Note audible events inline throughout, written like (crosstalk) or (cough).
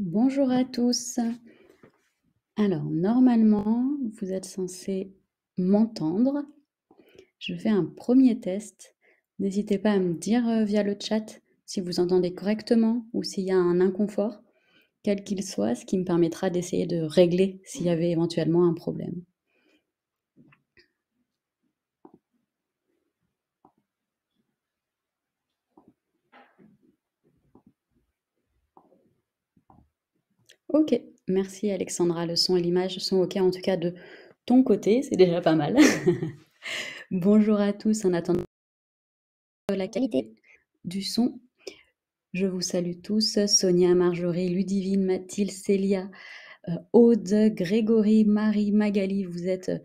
Bonjour à tous. Alors, normalement, vous êtes censé m'entendre. Je fais un premier test. N'hésitez pas à me dire euh, via le chat si vous entendez correctement ou s'il y a un inconfort, quel qu'il soit, ce qui me permettra d'essayer de régler s'il y avait éventuellement un problème. OK. Merci Alexandra. Le son et l'image sont OK, en tout cas de ton côté, c'est déjà pas mal. (laughs) Bonjour à tous en attendant la qualité du son. Je vous salue tous, Sonia, Marjorie, Ludivine, Mathilde, Célia, euh, Aude, Grégory, Marie, Magali. Vous êtes, euh,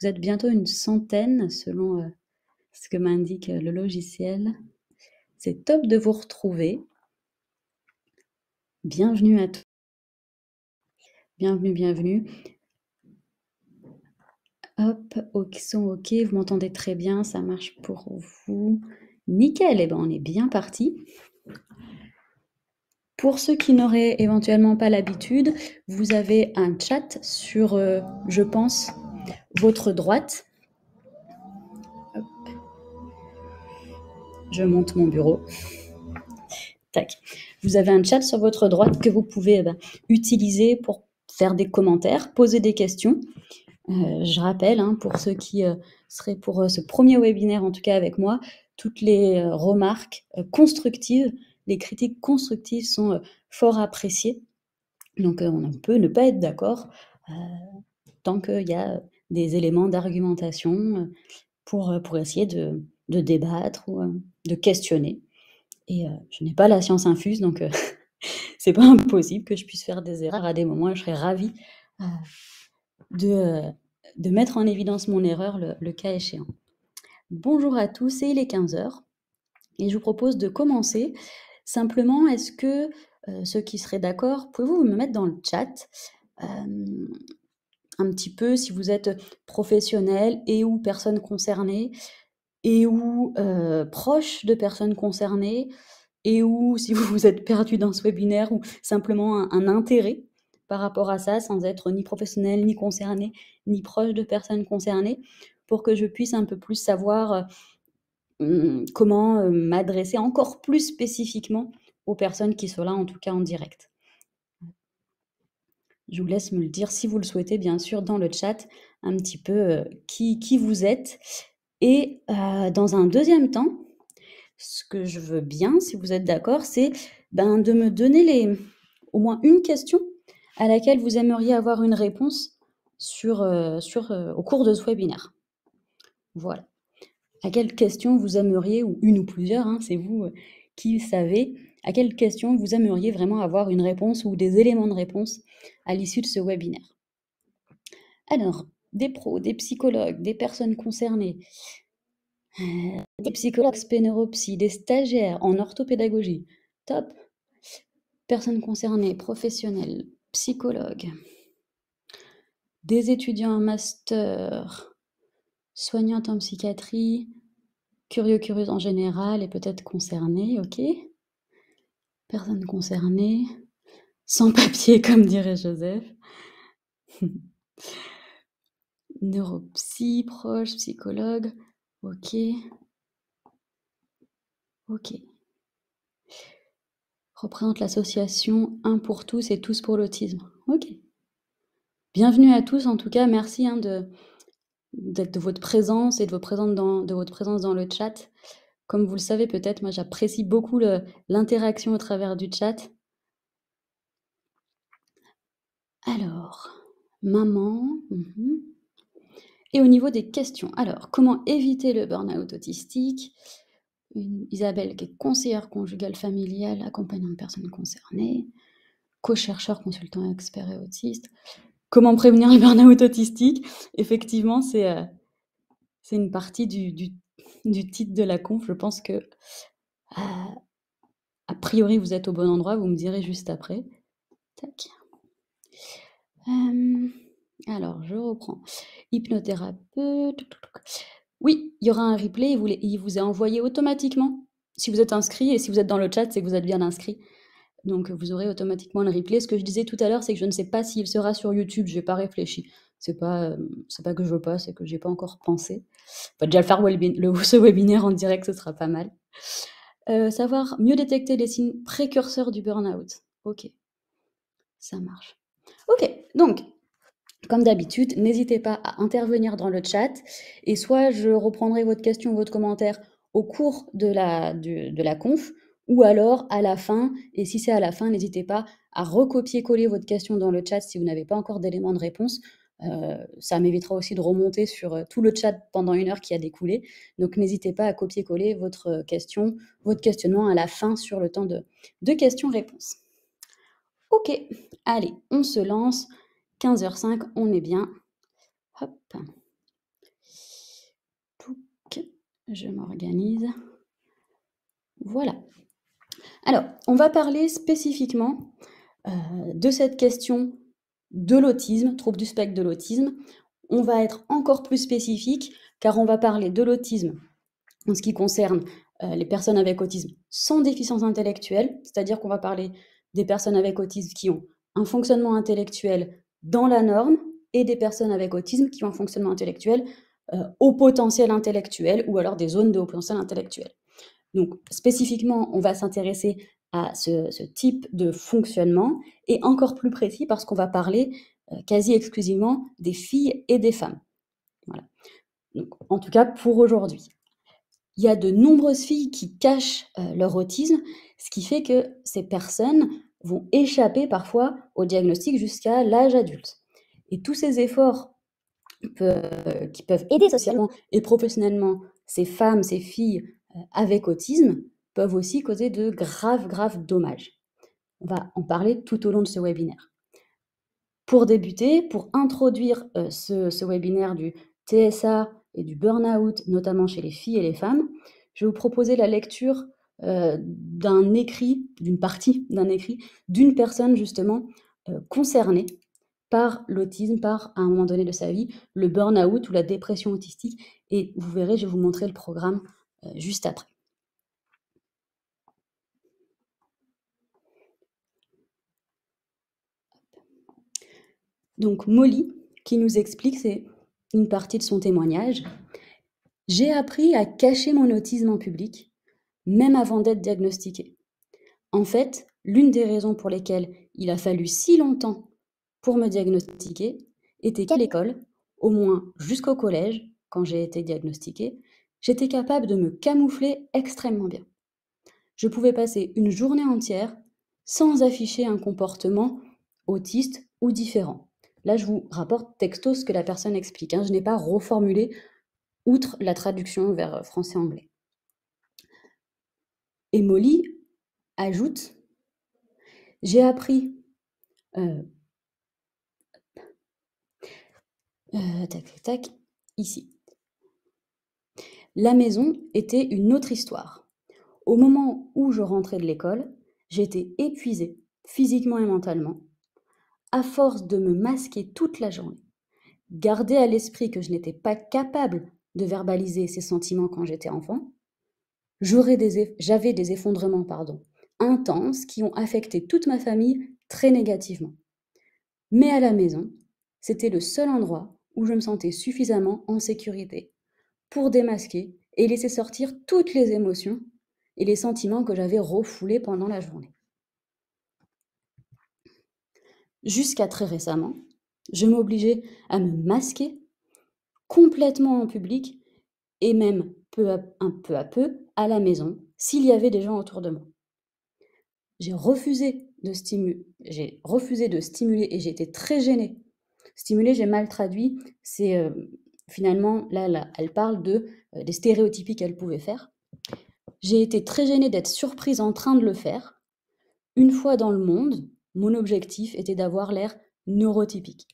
vous êtes bientôt une centaine selon euh, ce que m'indique le logiciel. C'est top de vous retrouver. Bienvenue à tous. Bienvenue, bienvenue. Hop, ok, sont ok, vous m'entendez très bien, ça marche pour vous. Nickel, eh ben on est bien parti. Pour ceux qui n'auraient éventuellement pas l'habitude, vous avez un chat sur, euh, je pense, votre droite. Je monte mon bureau. Tac. Vous avez un chat sur votre droite que vous pouvez eh ben, utiliser pour faire des commentaires, poser des questions. Euh, je rappelle, hein, pour ceux qui euh, seraient pour euh, ce premier webinaire, en tout cas avec moi, toutes les remarques constructives, les critiques constructives sont fort appréciées. Donc on peut ne pas être d'accord tant qu'il y a des éléments d'argumentation pour, pour essayer de, de débattre ou de questionner. Et je n'ai pas la science infuse, donc (laughs) c'est pas (laughs) impossible que je puisse faire des erreurs à des moments. Je serais ravie euh, euh, de, mettre en évidence mon erreur le, cas échéant. Bonjour à tous, et il est 15h. Et je vous propose de commencer. Simplement, est-ce que euh, ceux qui seraient d'accord, pouvez-vous me mettre dans le chat un petit peu si vous êtes professionnel et ou personne concernée et ou proche de personnes concernées et ou si vous vous êtes perdu dans ce webinaire ou simplement un, intérêt par rapport à ça sans être ni professionnel, ni concerné, ni proche de personnes concernées, pour que je puisse un peu plus savoir euh, hmm, comment euh, m'adresser encore plus spécifiquement aux personnes qui sont là, en tout cas en direct. Je vous laisse me le dire si vous le souhaitez, bien sûr, dans le chat, un petit peu euh, qui, qui vous êtes. Et dans un deuxième temps, ce que je veux bien, si vous êtes d'accord, c'est ben, de me donner les, au moins une question à laquelle vous aimeriez avoir une réponse sur, euh, sur, euh, au cours de ce webinaire. Voilà. À quelle question vous aimeriez, ou une ou plusieurs, hein, c'est vous euh, qui savez, à quelle question vous aimeriez vraiment avoir une réponse ou des éléments de réponse à l'issue de ce webinaire. Alors, des pros, des psychologues, des personnes concernées, euh, des psychologues neuropsy, des stagiaires en orthopédagogie. Top. Personnes concernées, professionnels, psychologues, des étudiants en master, soignantes en psychiatrie, curieux, curieuses en général et peut-être concernées, ok Personnes concernées, sans papier (laughs) comme dirait Joseph. (laughs) Neuropsy, proche, psychologue, Ok. Ok. Représente l'association Un pour tous et tous pour l'autisme. Ok. Bienvenue à tous en tout cas. Merci hein, de, de, votre présence et de, votre présence dans le chat. Comme vous le savez peut-être, moi j'apprécie beaucoup l'interaction au travers du chat. Alors, maman. Mhm. Et au niveau des questions, alors, comment éviter le burn-out autistique Isabelle qui est conseillère conjugale familiale, accompagnant de personnes concernées, co-chercheur, consultant expert et autiste. Comment prévenir le burn-out autistique Effectivement, c'est euh, une partie du, titre de la conf. Je pense que, euh, a priori, vous êtes au bon endroit, vous me direz juste après. Tac. Euh, alors, je reprends. Hypnothérapeute. Oui, il y aura un replay, il vous, il vous est envoyé automatiquement. Si vous êtes inscrit et si vous êtes dans le chat, c'est que vous êtes bien inscrit. Donc, vous aurez automatiquement le replay. Ce que je disais tout à l'heure, c'est que je ne sais pas s'il sera sur YouTube. Je n'ai pas réfléchi. C'est pas, c'est pas que je veux pas, c'est que j'ai pas encore pensé. Enfin, déjà le faire le, (laughs) ce webinaire en direct, ce sera pas mal. Euh, savoir mieux détecter les signes précurseurs du burn-out. Ok, ça marche. Ok, donc comme d'habitude, n'hésitez pas à intervenir dans le chat et soit je reprendrai votre question ou votre commentaire au cours de la, de, la conf ou alors à la fin. Et si c'est à la fin, n'hésitez pas à recopier-coller votre question dans le chat si vous n'avez pas encore d'éléments de réponse. Euh, ça m'évitera aussi de remonter sur euh, tout le chat pendant une heure qui a découlé. Donc n'hésitez pas à copier-coller votre question, votre questionnement à la fin sur le temps de, de questions-réponses. Ok, allez, on se lance. 15h05, on est bien. Hop. je m'organise. Voilà. Alors, on va parler spécifiquement euh, de cette question de l'autisme, trouble du spectre de l'autisme. On va être encore plus spécifique car on va parler de l'autisme en ce qui concerne euh, les personnes avec autisme sans déficience intellectuelle, c'est-à-dire qu'on va parler des personnes avec autisme qui ont un fonctionnement intellectuel dans la norme et des personnes avec autisme qui ont un fonctionnement intellectuel euh, au potentiel intellectuel ou alors des zones de haut potentiel intellectuel. Donc spécifiquement, on va s'intéresser à ce, type de fonctionnement et encore plus précis parce qu'on va parler euh, quasi exclusivement des filles et des femmes. en tout cas pour aujourd'hui. Il y a de nombreuses filles qui cachent euh, leur autisme, ce qui fait que ces personnes vont échapper parfois au diagnostic jusqu'à l'âge adulte. Et tous ces efforts qui peuvent aider socialement et professionnellement ces femmes, ces filles euh, avec autisme, peuvent aussi causer de graves, graves dommages. On va en parler tout au long de ce webinaire. Pour débuter, pour introduire euh, ce, ce webinaire du TSA et du burn-out, notamment chez les filles et les femmes, je vais vous proposer la lecture euh, d'un écrit, d'une partie d'un écrit, d'une personne justement euh, concernée par l'autisme, par à un moment donné de sa vie, le burn-out ou la dépression autistique. Et vous verrez, je vais vous montrer le programme euh, juste après. Donc Molly, qui nous explique, c'est une partie de son témoignage. J'ai appris à cacher mon autisme en public même avant d'être diagnostiqué. En fait, l'une des raisons pour lesquelles il a fallu si longtemps pour me diagnostiquer était qu'à l'école, au moins jusqu'au collège, quand j'ai été diagnostiquée, j'étais capable de me camoufler extrêmement bien. Je pouvais passer une journée entière sans afficher un comportement autiste ou différent. Là, je vous rapporte texto ce que la personne explique. Hein. Je n'ai pas reformulé outre la traduction vers euh, français-anglais. Et Molly ajoute J'ai appris. Euh, euh, tac, tac, tac, ici. La maison était une autre histoire. Au moment où je rentrais de l'école, j'étais épuisée, physiquement et mentalement, à force de me masquer toute la journée. Garder à l'esprit que je n'étais pas capable de verbaliser ces sentiments quand j'étais enfant, j'avais des, effondrements intenses qui ont affecté toute ma famille très négativement. Mais à la maison, c'était le seul endroit où je me sentais suffisamment en sécurité pour démasquer et laisser sortir toutes les émotions et les sentiments que j'avais refoulés pendant la journée. Jusqu'à très récemment, je m'obligeais à me masquer complètement en public et même un peu à peu à la maison s'il y avait des gens autour de moi. J'ai refusé de stimuler, j'ai refusé de stimuler et j'ai été très gênée. Stimuler, j'ai mal traduit, c'est euh, finalement là, elle parle de euh, des stéréotypies qu'elle pouvait faire. J'ai été très gênée d'être surprise en train de le faire. Une fois dans le monde, mon objectif était d'avoir l'air neurotypique.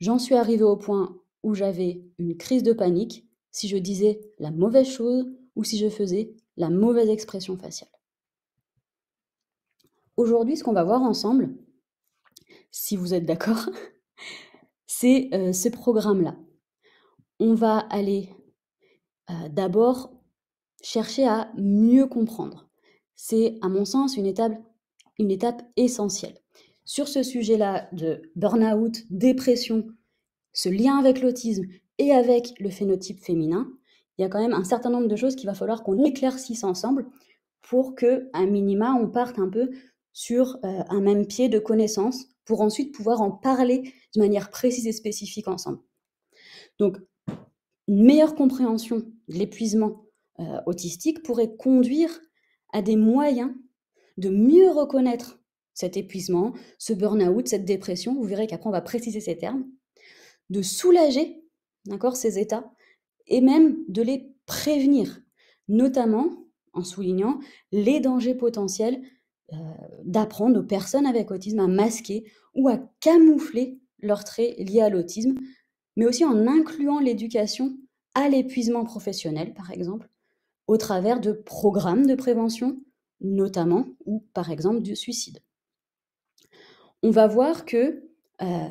J'en suis arrivée au point où j'avais une crise de panique si je disais la mauvaise chose ou si je faisais la mauvaise expression faciale. Aujourd'hui, ce qu'on va voir ensemble, si vous êtes d'accord, (laughs) c'est euh, ce programme-là. On va aller euh, d'abord chercher à mieux comprendre. C'est, à mon sens, une étape, une étape essentielle. Sur ce sujet-là de burn-out, dépression, ce lien avec l'autisme, et avec le phénotype féminin, il y a quand même un certain nombre de choses qu'il va falloir qu'on éclaircisse ensemble pour que, minima, on parte un peu sur euh, un même pied de connaissance pour ensuite pouvoir en parler de manière précise et spécifique ensemble. Donc, une meilleure compréhension de l'épuisement euh, autistique pourrait conduire à des moyens de mieux reconnaître cet épuisement, ce burn-out, cette dépression, vous verrez qu'après on va préciser ces termes, de soulager d'accord, ces états, et même de les prévenir, notamment en soulignant les dangers potentiels euh, d'apprendre aux personnes avec autisme à masquer ou à camoufler leurs traits liés à l'autisme, mais aussi en incluant l'éducation à l'épuisement professionnel, par exemple, au travers de programmes de prévention, notamment, ou par exemple du suicide. On va voir que euh,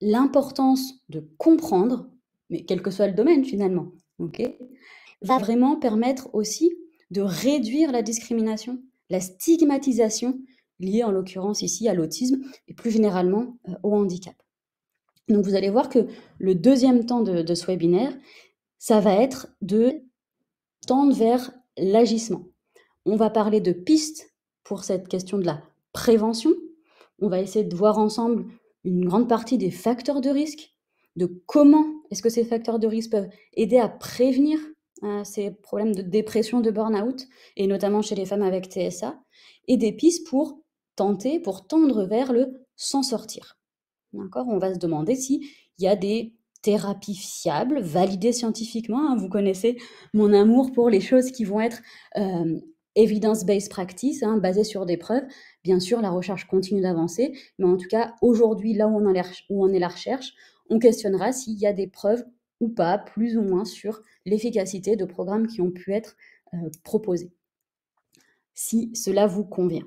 l'importance de comprendre mais quel que soit le domaine finalement, va vraiment permettre aussi de réduire la discrimination, la stigmatisation liée en l'occurrence ici à l'autisme et plus généralement euh, au handicap. Donc vous allez voir que le deuxième temps de, de ce webinaire, ça va être de tendre vers l'agissement. On va parler de pistes pour cette question de la prévention. On va essayer de voir ensemble une grande partie des facteurs de risque de comment est-ce que ces facteurs de risque peuvent aider à prévenir euh, ces problèmes de dépression, de burn-out, et notamment chez les femmes avec TSA, et des pistes pour tenter, pour tendre vers le s'en sortir. D'accord On va se demander s'il y a des thérapies fiables, validées scientifiquement. Hein. vous connaissez mon amour pour les choses qui vont être euh, evidence-based practice, hein, basées sur des preuves. Bien sûr, la recherche continue d'avancer, mais en tout cas, aujourd'hui, là où on, est la recherche, on questionnera s'il y a des preuves ou pas, plus ou moins, sur l'efficacité de programmes qui ont pu être euh, proposés, si cela vous convient.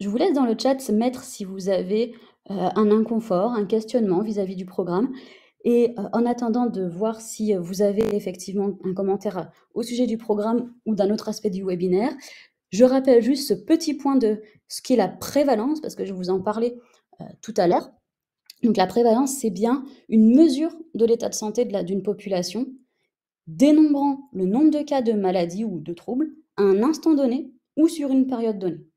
Je vous laisse dans le chat se mettre si vous avez euh, un inconfort, un questionnement vis-à-vis du programme. Et euh, en attendant de voir si vous avez effectivement un commentaire au sujet du programme ou d'un autre aspect du webinaire, je rappelle juste ce petit point de ce qui est la prévalence, parce que je vous en parlais tout à l'heure. Donc la prévalence, c'est bien une mesure de l'état de santé d'une population dénombrant le nombre de cas de maladie ou de troubles à un instant donné ou sur une période donnée.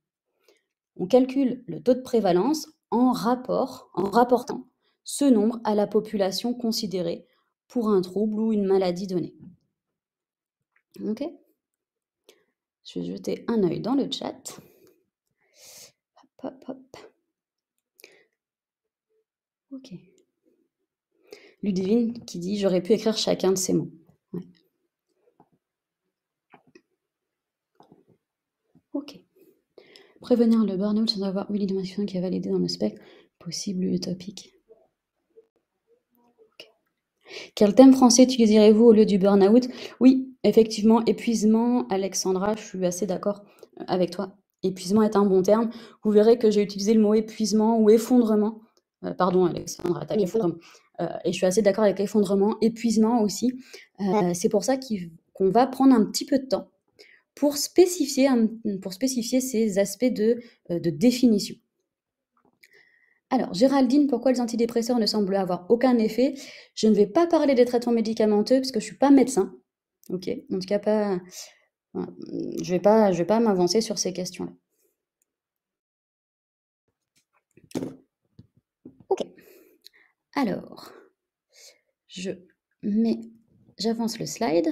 On calcule le taux de prévalence en rapport, en rapportant ce nombre à la population considérée pour un trouble ou une maladie donnée. Ok Je vais jeter un œil dans le chat. Hop, hop, hop. Ok. Ludivine qui dit J'aurais pu écrire chacun de ces mots. Ok. Prévenir le burn-out sans avoir une l'identification qui a validé dans le spectre, possible utopique. Quel thème français utiliserez-vous au lieu du burn-out Oui, effectivement, épuisement, Alexandra, je suis assez d'accord euh, avec toi. Épuisement est un bon terme. Vous verrez que j'ai utilisé le mot épuisement ou effondrement euh, pardon Alexandre euh, et je suis assez d'accord avec l'effondrement, épuisement aussi. Euh, c'est pour ça qu'on va prendre un petit peu de temps pour spécifier, pour spécifier ces aspects de, définition. Alors, Géraldine, pourquoi les antidépresseurs ne semblent avoir aucun effet Je ne vais pas parler des traitements médicamenteux parce que je ne suis pas médecin. Ok, en tout cas, pas, je ne vais pas, vais pas m'avancer sur ces questions-là. Alors, je mets, j'avance le slide.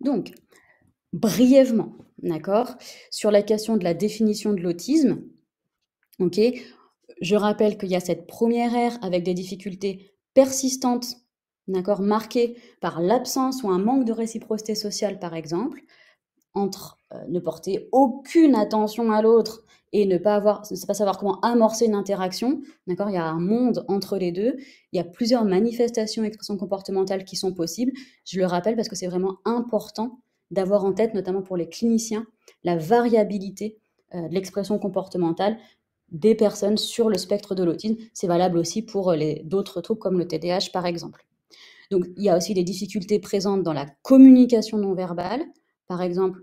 Donc, brièvement, d'accord, sur la question de la définition de l'autisme, ok, je rappelle qu'il y a cette première ère avec des difficultés persistantes d'accord, marqué par l'absence ou un manque de réciprocité sociale, par exemple, entre euh, ne porter aucune attention à l'autre et ne pas savoir comment amorcer une interaction, d'accord, il y a un monde entre les deux. Il y a plusieurs manifestations, expressions comportementales qui sont possibles. Je le rappelle parce que c'est vraiment important d'avoir en tête, notamment pour les cliniciens, la variabilité euh, de l'expression comportementale des personnes sur le spectre de l'autisme. C'est valable aussi pour euh, d'autres troubles comme le TDAH, par exemple. Donc, il y a aussi des difficultés présentes dans la communication non verbale. Par exemple,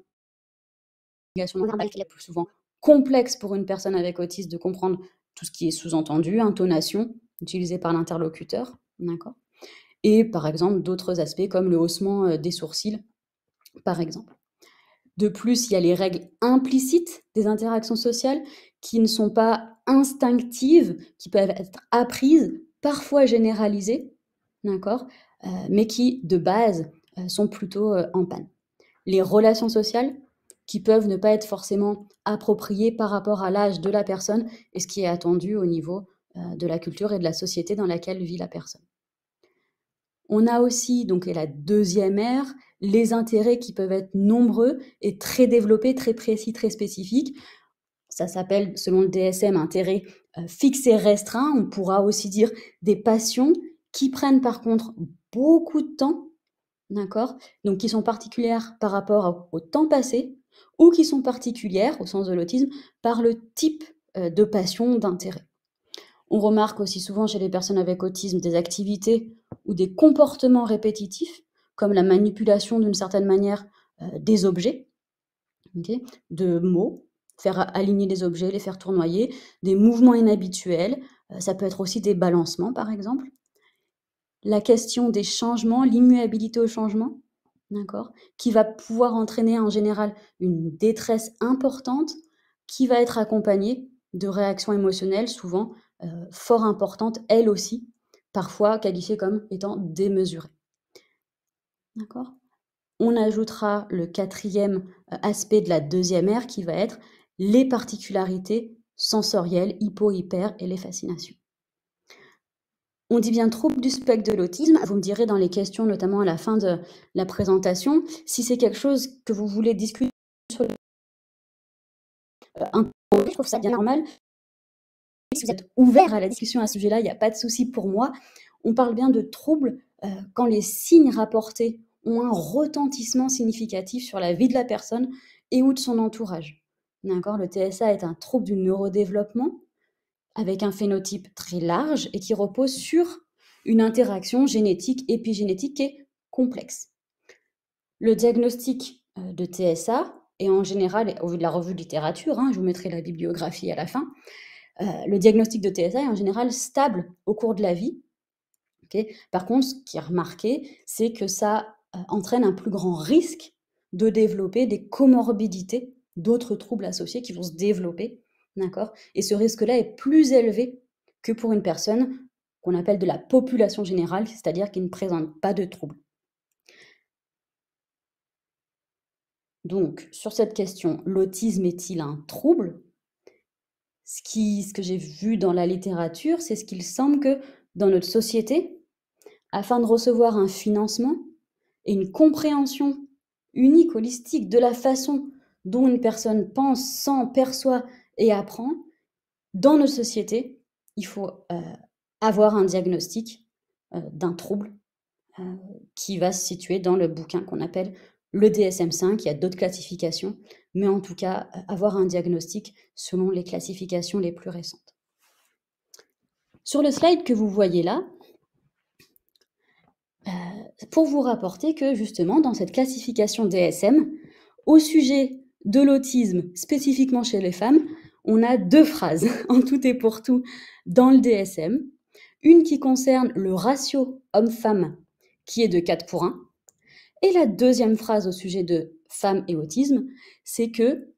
la communication non verbale qui est plus souvent complexe pour une personne avec autisme de comprendre tout ce qui est sous-entendu, intonation utilisée par l'interlocuteur. D'accord Et par exemple, d'autres aspects comme le haussement euh, des sourcils, par exemple. De plus, il y a les règles implicites des interactions sociales qui ne sont pas instinctives, qui peuvent être apprises, parfois généralisées, d'accord euh, mais qui, de base, euh, sont plutôt euh, en panne. Les relations sociales, qui peuvent ne pas être forcément appropriées par rapport à l'âge de la personne et ce qui est attendu au niveau de la culture et de la société dans laquelle vit la personne. On a aussi, donc, et la deuxième ère, les intérêts qui peuvent être nombreux et très développés, très précis, très spécifiques. Ça s'appelle, selon le DSM, intérêts fixés et restreints. On pourra aussi dire des passions qui prennent par contre beaucoup de temps, d'accord Donc qui sont particulières par rapport au temps passé ou qui sont particulières, au sens de l'autisme, par le type euh, de passion, d'intérêt. On remarque aussi souvent chez les personnes avec autisme des activités ou des comportements répétitifs, comme la manipulation d'une certaine manière euh, des objets, de mots, faire aligner les objets, les faire tournoyer, des mouvements inhabituels, euh, ça peut être aussi des balancements par exemple, la question des changements, l'immuabilité au changement, d'accord, qui va pouvoir entraîner en général une détresse importante, qui va être accompagnée de réactions émotionnelles souvent euh, fort importantes, elles aussi, parfois qualifiées comme étant démesurées. D'accord On ajoutera le quatrième euh, aspect de la deuxième ère qui va être les particularités sensorielles, hypo-hyper et les fascinations. On dit bien trouble du spectre de l'autisme. Vous me direz dans les questions, notamment à la fin de la présentation, si c'est quelque chose que vous voulez discuter sur le... Euh, je trouve ça bien normal. Si vous êtes ouvert à la discussion à ce sujet-là, il n'y a pas de souci pour moi. On parle bien de trouble euh, quand les signes rapportés ont un retentissement significatif sur la vie de la personne et ou de son entourage. D'accord Le TSA est un trouble du neurodéveloppement avec un phénotype très large et qui repose sur une interaction génétique, épigénétique qui est complexe. Le diagnostic euh, de TSA, est en général, au vu de la revue de littérature, hein, je vous mettrai la bibliographie à la fin, euh, le diagnostic de TSA est en général stable au cours de la vie. Par contre, ce qui est remarqué, c'est que ça euh, entraîne un plus grand risque de développer des comorbidités, d'autres troubles associés qui vont se développer D'accord Et ce risque-là est plus élevé que pour une personne qu'on appelle de la population générale, c'est-à-dire qui ne présente pas de troubles. Donc, sur cette question, l'autisme est-il un trouble ce, qui, ce que j'ai vu dans la littérature, c'est ce qu'il semble que dans notre société, afin de recevoir un financement et une compréhension unique, holistique de la façon dont une personne pense, sent, perçoit et apprend, dans nos sociétés, il faut euh, avoir un diagnostic euh, d'un trouble euh, qui va se situer dans le bouquin qu'on appelle le DSM5. Il y a d'autres classifications, mais en tout cas, avoir un diagnostic selon les classifications les plus récentes. Sur le slide que vous voyez là, pour vous rapporter que justement, dans cette classification DSM, au sujet de l'autisme spécifiquement chez les femmes, on a deux phrases (laughs) en tout et pour tout dans le DSM. Une qui concerne le ratio homme-femme qui est de 4 pour 1. Et la deuxième phrase au sujet de femmes et autisme, c'est que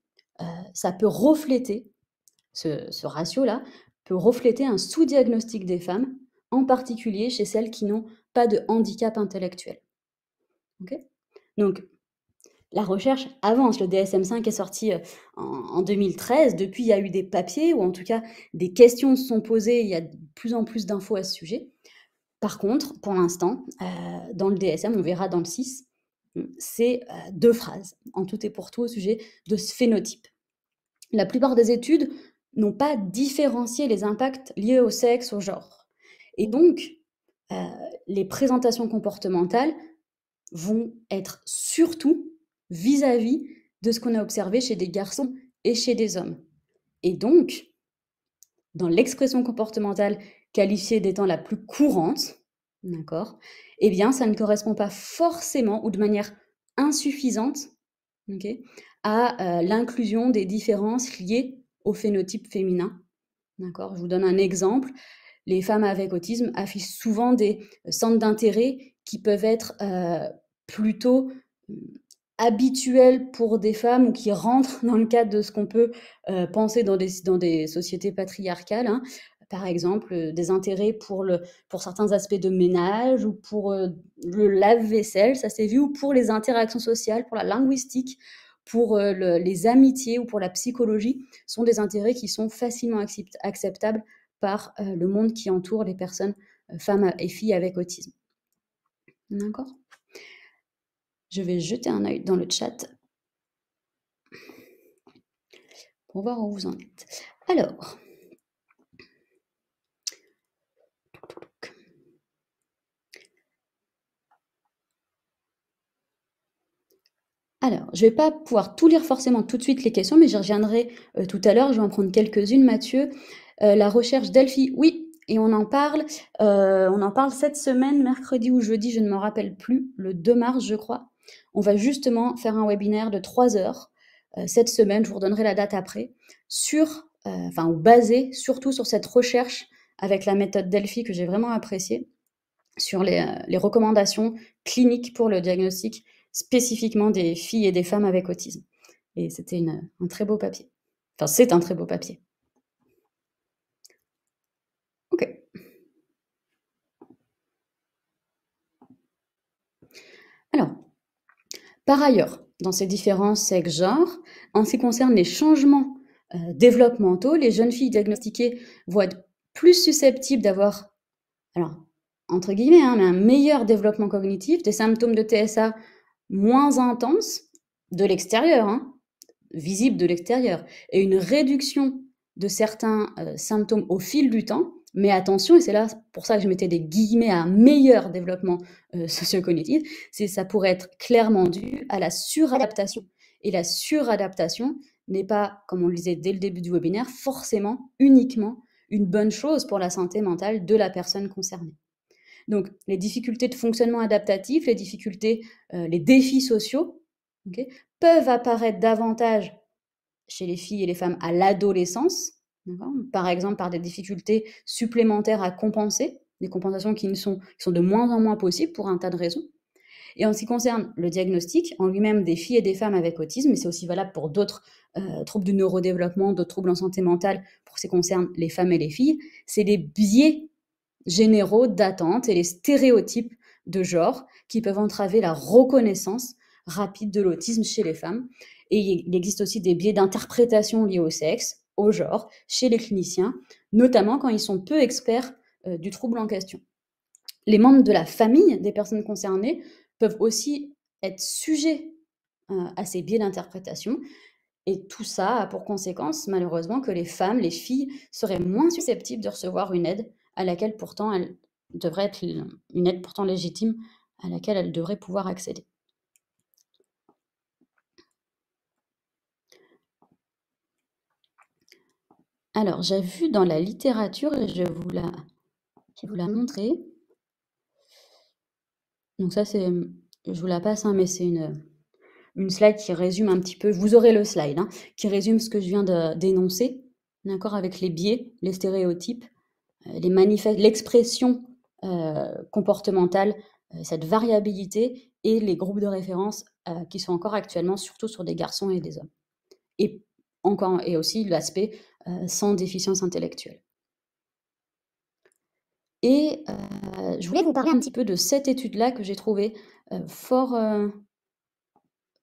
euh, ça peut refléter, ce, ratio-là peut refléter un sous-diagnostic des femmes, en particulier chez celles qui n'ont pas de handicap intellectuel. Ok Donc, la recherche avance. Le DSM5 est sorti euh, en, 2013. Depuis, il y a eu des papiers, ou en tout cas, des questions se sont posées. Il y a de plus en plus d'infos à ce sujet. Par contre, pour l'instant, euh, dans le DSM, on verra dans le 6, euh, c'est deux phrases, en tout et pour tout, au sujet de ce phénotype. La plupart des études n'ont pas différencié les impacts liés au sexe, au genre. Et donc, les présentations comportementales vont être surtout vis-à-vis de ce qu'on a observé chez des garçons et chez des hommes. Et donc, dans l'expression comportementale qualifiée d'étant la plus courante, d'accord, eh bien, ça ne correspond pas forcément ou de manière insuffisante à euh, l'inclusion des différences liées au phénotype féminin. D'accord Je vous donne un exemple. Les femmes avec autisme affichent souvent des euh, centres d'intérêt qui peuvent être euh, plutôt habituel pour des femmes ou qui rentrent dans le cadre de ce qu'on peut euh, penser dans des, dans des sociétés patriarcales. Hein. Par exemple, euh, des intérêts pour, le, pour certains aspects de ménage ou pour euh, le lave-vaisselle, ça s'est vu, ou pour les interactions sociales, pour la linguistique, pour les amitiés ou pour la psychologie, sont des intérêts qui sont facilement acceptables par le monde qui entoure les personnes, femmes et filles avec autisme. D'accord je vais jeter un œil dans le chat pour voir où vous en êtes. Alors, Alors, je ne vais pas pouvoir tout lire forcément tout de suite les questions, mais je reviendrai euh, tout à l'heure. Je vais en prendre quelques-unes, Mathieu. Euh, la recherche Delphi, oui, et on en parle. Euh, on en parle cette semaine, mercredi ou jeudi, je ne me rappelle plus, le 2 mars, je crois. On va justement faire un webinaire de 3 heures euh, cette semaine, je vous redonnerai la date après, sur, euh, enfin, basé surtout sur cette recherche avec la méthode Delphi que j'ai vraiment appréciée, sur les, euh, les recommandations cliniques pour le diagnostic spécifiquement des filles et des femmes avec autisme. Et c'était un très beau papier. Enfin, c'est un très beau papier. Ok. Alors, par ailleurs, dans ces différents sexes genres, en ce qui concerne les changements euh, développementaux, les jeunes filles diagnostiquées vont être plus susceptibles d'avoir, alors, entre guillemets, hein, un meilleur développement cognitif, des symptômes de TSA moins intenses de l'extérieur, hein, visibles de l'extérieur, et une réduction de certains euh, symptômes au fil du temps, mais attention, et c'est là pour ça que je mettais des guillemets à un meilleur développement euh, (laughs) socio-cognitif, c'est ça pourrait être clairement dû à la suradaptation. Et la suradaptation n'est pas, comme on le disait dès le début du webinaire, forcément uniquement une bonne chose pour la santé mentale de la personne concernée. Donc les difficultés de fonctionnement adaptatif, les difficultés, euh, les défis sociaux peuvent apparaître davantage chez les filles et les femmes à l'adolescence, par exemple, par des difficultés supplémentaires à compenser, des compensations qui, ne sont, sont de moins en moins possibles pour un tas de raisons. Et en ce qui concerne le diagnostic en lui-même des filles et des femmes avec autisme, et c'est aussi valable pour d'autres euh, troubles du neurodéveloppement, d'autres troubles en santé mentale, pour ce qui concerne les femmes et les filles, c'est les biais généraux d'attente et les stéréotypes de genre qui peuvent entraver la reconnaissance rapide de l'autisme chez les femmes. Et il existe aussi des biais d'interprétation liés au sexe, au genre chez les cliniciens, notamment quand ils sont peu experts euh, du trouble en question. Les membres de la famille des personnes concernées peuvent aussi être sujets euh, à ces biais d'interprétation. Et tout ça a pour conséquence, malheureusement, que les femmes, les filles, seraient moins susceptibles de recevoir une aide à laquelle pourtant elles devraient être une aide pourtant légitime à laquelle elles devraient pouvoir accéder. Alors, j'ai vu dans la littérature et je vous la, je vous la montrer. Donc ça, c'est, je vous la passe, hein, mais c'est une, une slide qui résume un petit peu, vous aurez le slide, hein, qui résume ce que je viens de, d'énoncer, d'accord, avec les biais, les stéréotypes, euh, les l'expression euh, comportementale, euh, cette variabilité et les groupes de référence qui sont encore actuellement surtout sur des garçons et des hommes. Et encore, et aussi l'aspect euh, sans déficience intellectuelle. Et euh, je voulais vous parler un petit peu de cette étude-là que j'ai trouvée euh, fort,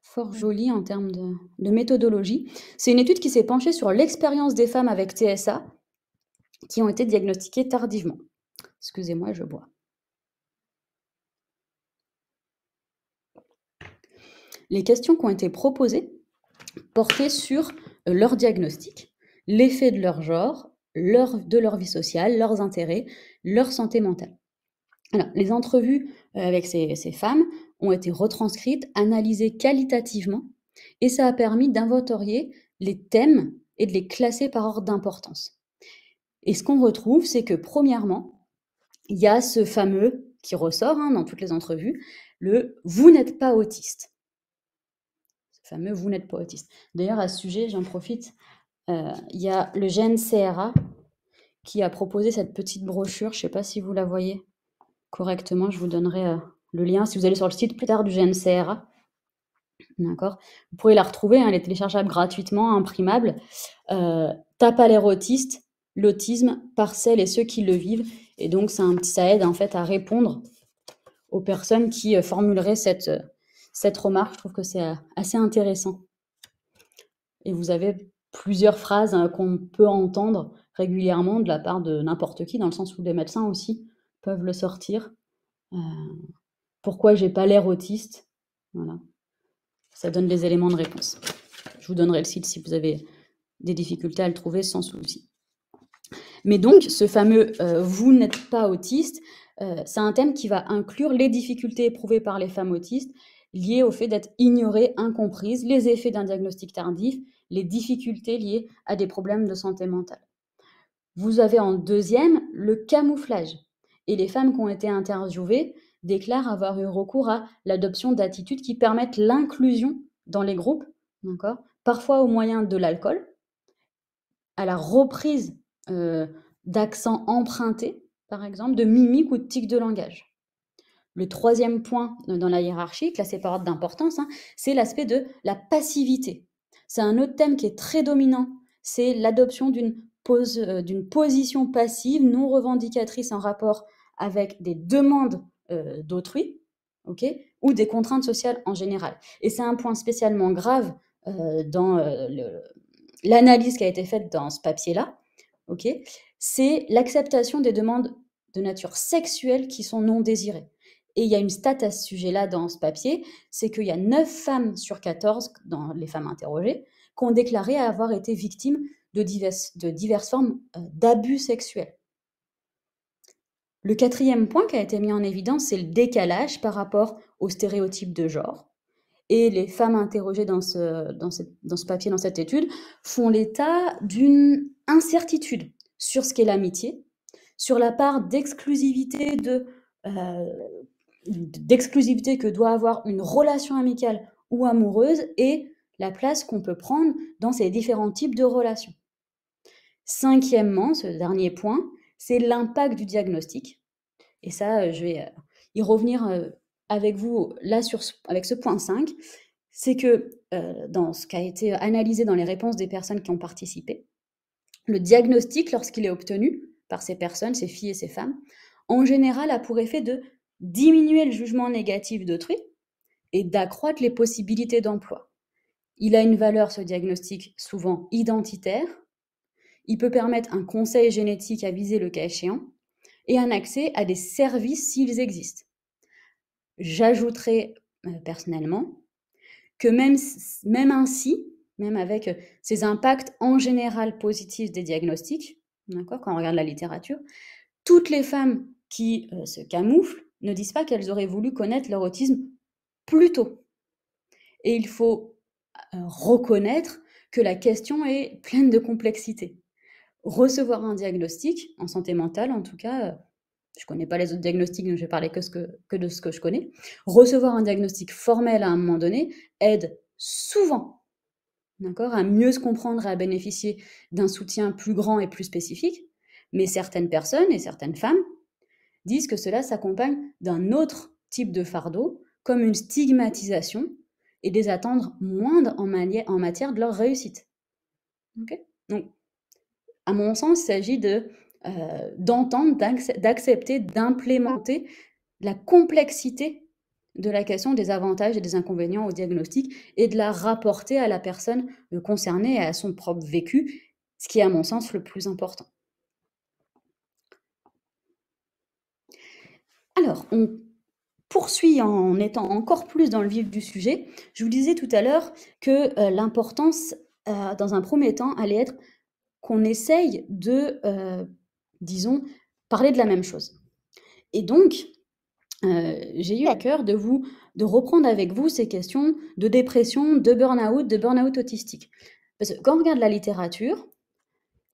fort jolie en termes de, de méthodologie. C'est une étude qui s'est penchée sur l'expérience des femmes avec TSA qui ont été diagnostiquées tardivement. Excusez-moi, je bois. Les questions qui ont été proposées portaient sur leur diagnostic l'effet de leur genre, de leur vie sociale, leurs intérêts, leur santé mentale. Alors, les entrevues euh, avec ces, femmes ont été retranscrites, analysées qualitativement, et ça a permis d'inventorier les thèmes et de les classer par ordre d'importance. Et ce qu'on retrouve, c'est que premièrement, il y a ce fameux qui ressort hein, dans toutes les entrevues, le vous n'êtes pas autiste. Ce fameux vous n'êtes pas autiste. D'ailleurs, à ce sujet, j'en profite euh, il y a le GNCRA qui a proposé cette petite brochure. Je ne sais pas si vous la voyez correctement. Je vous donnerai euh, le lien si vous allez sur le site plus tard du GNCRA. D'accord Vous pourrez la retrouver, hein, elle est téléchargeable gratuitement, imprimable. Euh, tape à l'autisme par celles et ceux qui le vivent. Et donc, ça, ça aide en fait à répondre aux personnes qui euh, formuleraient cette, cette remarque. Je trouve que c'est assez intéressant. Et vous avez plusieurs phrases hein, qu'on peut entendre régulièrement de la part de n'importe qui, dans le sens où les médecins aussi peuvent le sortir. Euh, pourquoi j'ai pas l'air autiste Ça donne des éléments de réponse. Je vous donnerai le site si vous avez des difficultés à le trouver sans souci. Mais donc, ce fameux euh, vous n'êtes pas autiste, euh, c'est un thème qui va inclure les difficultés éprouvées par les femmes autistes liées au fait d'être ignorées, incomprises, les effets d'un diagnostic tardif, les difficultés liées à des problèmes de santé mentale. Vous avez en deuxième le camouflage. Et les femmes qui ont été interviewées déclarent avoir eu recours à l'adoption d'attitudes qui permettent l'inclusion dans les groupes, parfois au moyen de l'alcool, à la reprise d'accent euh, d'accents empruntés, par exemple, de mimiques ou de tics de langage. Le troisième point euh, dans la hiérarchie, classé par ordre d'importance, hein, c'est l'aspect de la passivité. C'est un autre thème qui est très dominant, c'est l'adoption d'une euh, d'une position passive non revendicatrice en rapport avec des demandes euh, d'autrui, ou des contraintes sociales en général. Et c'est un point spécialement grave euh, dans l'analyse qui a été faite dans ce papier-là, ok, c'est l'acceptation des demandes de nature sexuelle qui sont non désirées. Et il y a une stat à ce sujet-là dans ce papier, c'est qu'il y a 9 femmes sur 14, dans les femmes interrogées, qui ont déclaré avoir été victimes de diverses, formes euh, d'abus sexuels. Le quatrième point qui a été mis en évidence, c'est le décalage par rapport aux stéréotypes de genre. Et les femmes interrogées dans ce, dans dans ce papier, dans cette étude, font l'état d'une incertitude sur ce qu'est l'amitié, sur la part d'exclusivité de euh, d'exclusivité que doit avoir une relation amicale ou amoureuse et la place qu'on peut prendre dans ces différents types de relations. Cinquièmement, ce dernier point, c'est l'impact du diagnostic. Et ça, euh, je vais euh, y revenir euh, avec vous là sur avec ce point 5. C'est que dans ce qui a été analysé dans les réponses des personnes qui ont participé, le diagnostic, lorsqu'il est obtenu par ces personnes, ces filles et ces femmes, en général a pour effet de diminuer le jugement négatif d'autrui et d'accroître les possibilités d'emploi. Il a une valeur, ce diagnostic, souvent identitaire. Il peut permettre un conseil génétique à viser le cas échéant et un accès à des services s'ils existent. J'ajouterai euh, personnellement que même, même ainsi, même avec ces impacts en général positifs des diagnostics, d'accord, quand on regarde la littérature, toutes les femmes qui euh, se camouflent ne disent pas qu'elles auraient voulu connaître leur autisme plus tôt. Et il faut euh, reconnaître que la question est pleine de complexité. Recevoir un diagnostic, en santé mentale en tout cas, euh, je ne connais pas les autres diagnostics, donc je vais parler que, que de ce que je connais. Recevoir un diagnostic formel à un moment donné aide souvent d'accord, à mieux se comprendre et à bénéficier d'un soutien plus grand et plus spécifique. Mais certaines personnes et certaines femmes disent que cela s'accompagne d'un autre type de fardeau, comme une stigmatisation et des attentes moindres en, matière de leur réussite. Donc, à mon sens, il s'agit de euh, d'entendre, d'accepter, d'implémenter la complexité de la question des avantages et des inconvénients au diagnostic et de la rapporter à la personne concernée et à son propre vécu, ce qui est à mon sens le plus important. Alors, on poursuit en étant encore plus dans le vif du sujet. Je vous disais tout à l'heure que euh, l'importance, euh, dans un premier temps, allait être qu'on essaye de, euh, disons, parler de la même chose. Et donc, j'ai eu à cœur de vous, de reprendre avec vous ces questions de dépression, de burn-out, de burn-out autistique. Parce que quand on regarde la littérature,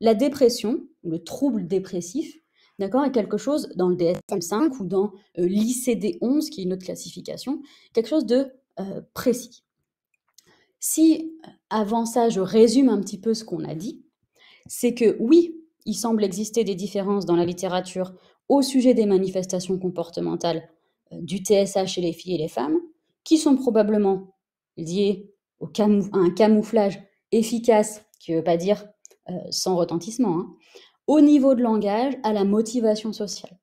la dépression, le trouble dépressif, d'accord, et quelque chose dans le DSM-5 ou dans euh, l'ICD-11, qui est une autre classification, quelque chose de euh, précis. Si, avant ça, je résume un petit peu ce qu'on a dit, c'est que oui, il semble exister des différences dans la littérature au sujet des manifestations comportementales euh, du TSA chez les filles et les femmes, qui sont probablement liées à un camouflage efficace, qui ne veut pas dire sans retentissement, hein, au niveau de langage, à la motivation sociale.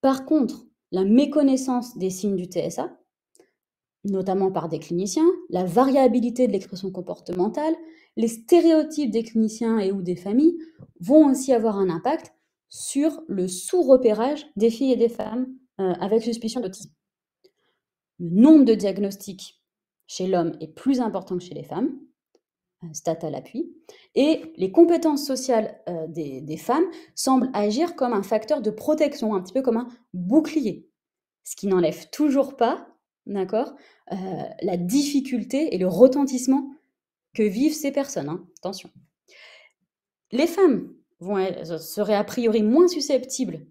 Par contre, la méconnaissance des signes du TSA, notamment par des cliniciens, la variabilité de l'expression comportementale, les stéréotypes des cliniciens et ou des familles vont aussi avoir un impact sur le sous-repérage des filles et des femmes euh, avec suspicion d'autisme. Le nombre de diagnostics chez l'homme est plus important que chez les femmes stat à l'appui, et les compétences sociales euh, des, femmes semblent agir comme un facteur de protection, un petit peu comme un bouclier, ce qui n'enlève toujours pas, d'accord, euh, la difficulté et le retentissement que vivent ces personnes. Hein. attention. Les femmes vont, euh, seraient a priori moins susceptibles,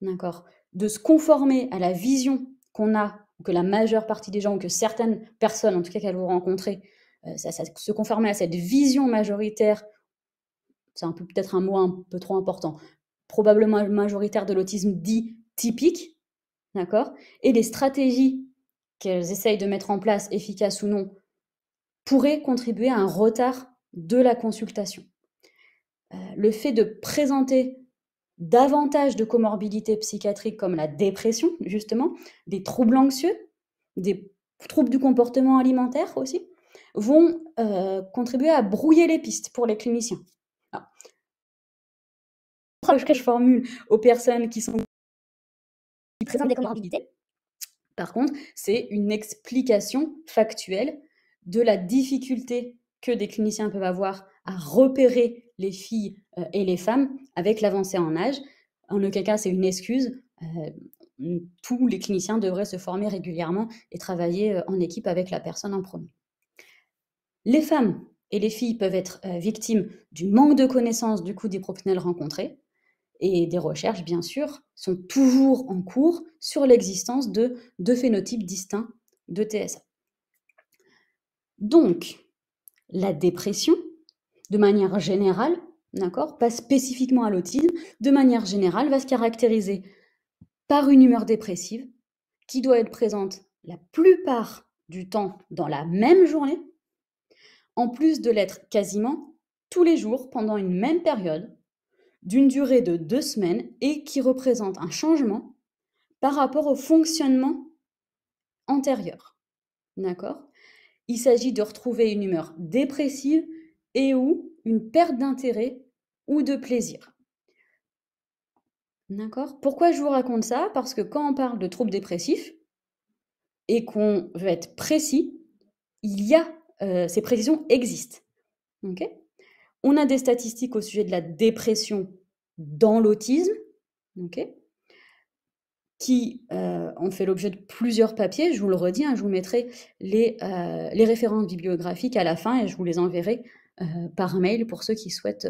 d'accord, de se conformer à la vision qu'on a, que la majeure partie des gens, ou que certaines personnes, en tout cas qu'elles vont rencontrer, euh, ça, se conformer à cette vision majoritaire, c'est un peu, peut-être un mot un peu trop important, probablement majoritaire de l'autisme dit typique, d'accord Et les stratégies qu'elles essayent de mettre en place, efficaces ou non, pourraient contribuer à un retard de la consultation. Euh, le fait de présenter davantage de comorbidités psychiatriques comme la dépression, justement, des troubles anxieux, des troubles du comportement alimentaire aussi, vont euh, contribuer à brouiller les pistes pour les cliniciens. Alors, que je formule aux personnes qui sont présentent des comorbidités, par contre, c'est une explication factuelle de la difficulté que des cliniciens peuvent avoir à repérer les filles euh, et les femmes avec l'avancée en âge. En aucun cas, c'est une excuse. Euh, tous les cliniciens devraient se former régulièrement et travailler en équipe avec la personne en premier. Les femmes et les filles peuvent être euh, victimes du manque de connaissances du coup des professionnels rencontrés. Et des recherches, bien sûr, sont toujours en cours sur l'existence de deux phénotypes distincts de TSA. Donc, la dépression, de manière générale, d'accord, pas spécifiquement à l'autisme, de manière générale, va se caractériser par une humeur dépressive qui doit être présente la plupart du temps dans la même journée, en plus de l'être quasiment tous les jours pendant une même période, d'une durée de deux semaines et qui représente un changement par rapport au fonctionnement antérieur. D'accord Il s'agit de retrouver une humeur dépressive et ou une perte d'intérêt ou de plaisir. D'accord Pourquoi je vous raconte ça Parce que quand on parle de troubles dépressifs et qu'on veut être précis, il y a euh, ces précisions existent. on a des statistiques au sujet de la dépression dans l'autisme, qui euh, ont fait l'objet de plusieurs papiers. Je vous le redis, hein, je vous mettrai euh, les, références bibliographiques à la fin et je vous les enverrai par mail pour ceux qui souhaitent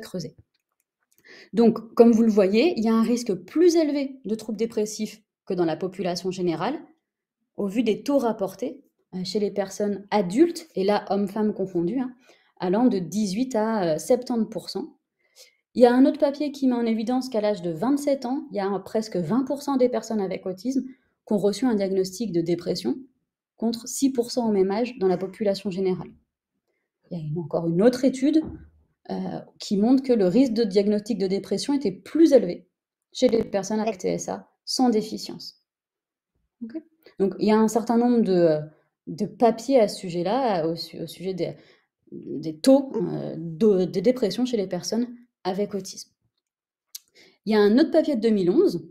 creuser. Donc, comme vous le voyez, il y a un risque plus élevé de troubles dépressifs que dans la population générale, au vu des taux rapportés euh, chez les personnes adultes, et là, hommes-femmes confondus, hein, allant de 18 à 70 euh, Il y a un autre papier qui met en évidence qu'à l'âge de 27 ans, il y a presque 20 des personnes avec autisme qui ont reçu un diagnostic de dépression, contre 6 au même âge dans la population générale. Il y a encore une autre étude euh, qui montre que le risque de diagnostic de dépression était plus élevé chez les personnes avec TSA sans déficience. Donc il y a un certain nombre de de papier à ce sujet-là, au, sujet des, taux mmh. euh, de, dépression chez les personnes avec autisme. Il y a un autre papier de 2011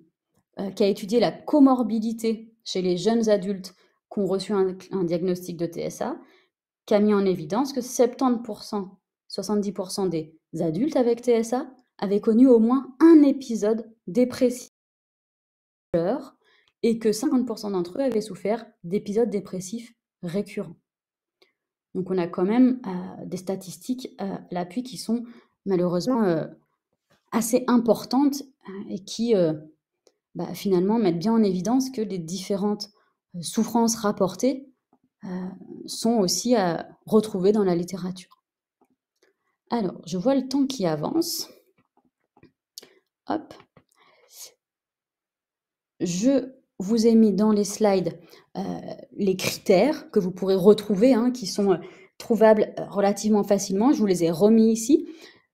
euh, qui a étudié la comorbidité chez les jeunes adultes qui ont reçu un, diagnostic de TSA, qui a mis en évidence que 70%, 70% des adultes avec TSA avaient connu au moins un épisode dépressif et que 50% d'entre eux avaient souffert d'épisodes dépressifs récurrent. Donc on a quand même euh, des statistiques euh, à l'appui qui sont malheureusement euh, assez importantes et qui bah, finalement mettent bien en évidence que les différentes souffrances rapportées sont aussi à retrouver dans la littérature. Alors, je vois le temps qui avance. Hop. Je vous ai mis dans les slides euh, les critères que vous pourrez retrouver, hein, qui sont euh, trouvables euh, relativement facilement. Je vous les ai remis ici.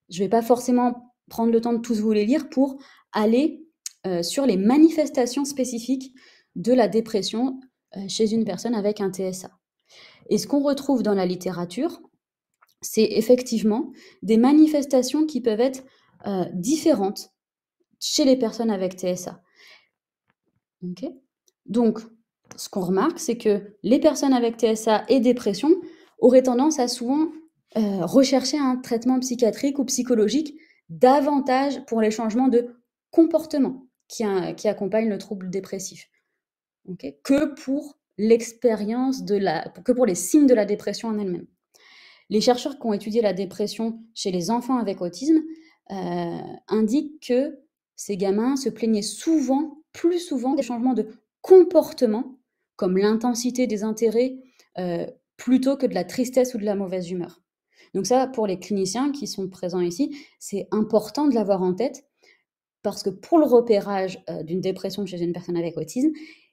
Je ne vais pas forcément prendre le temps de tous vous les lire pour aller sur les manifestations spécifiques de la dépression chez une personne avec un TSA. Et ce qu'on retrouve dans la littérature, c'est effectivement des manifestations qui peuvent être différentes chez les personnes avec TSA. Donc, ce qu'on remarque, c'est que les personnes avec TSA et dépression auraient tendance à souvent euh, rechercher un traitement psychiatrique ou psychologique davantage pour les changements de comportement qui, qui accompagnent le trouble dépressif que pour l'expérience de la que pour les signes de la dépression en elle-même. Les chercheurs qui ont étudié la dépression chez les enfants avec autisme euh, indiquent que ces gamins se plaignaient souvent plus souvent des changements de comportement, comme l'intensité des intérêts, euh, plutôt que de la tristesse ou de la mauvaise humeur. Donc ça, pour les cliniciens qui sont présents ici, c'est important de l'avoir en tête, parce que pour le repérage euh, d'une dépression chez une personne avec autisme,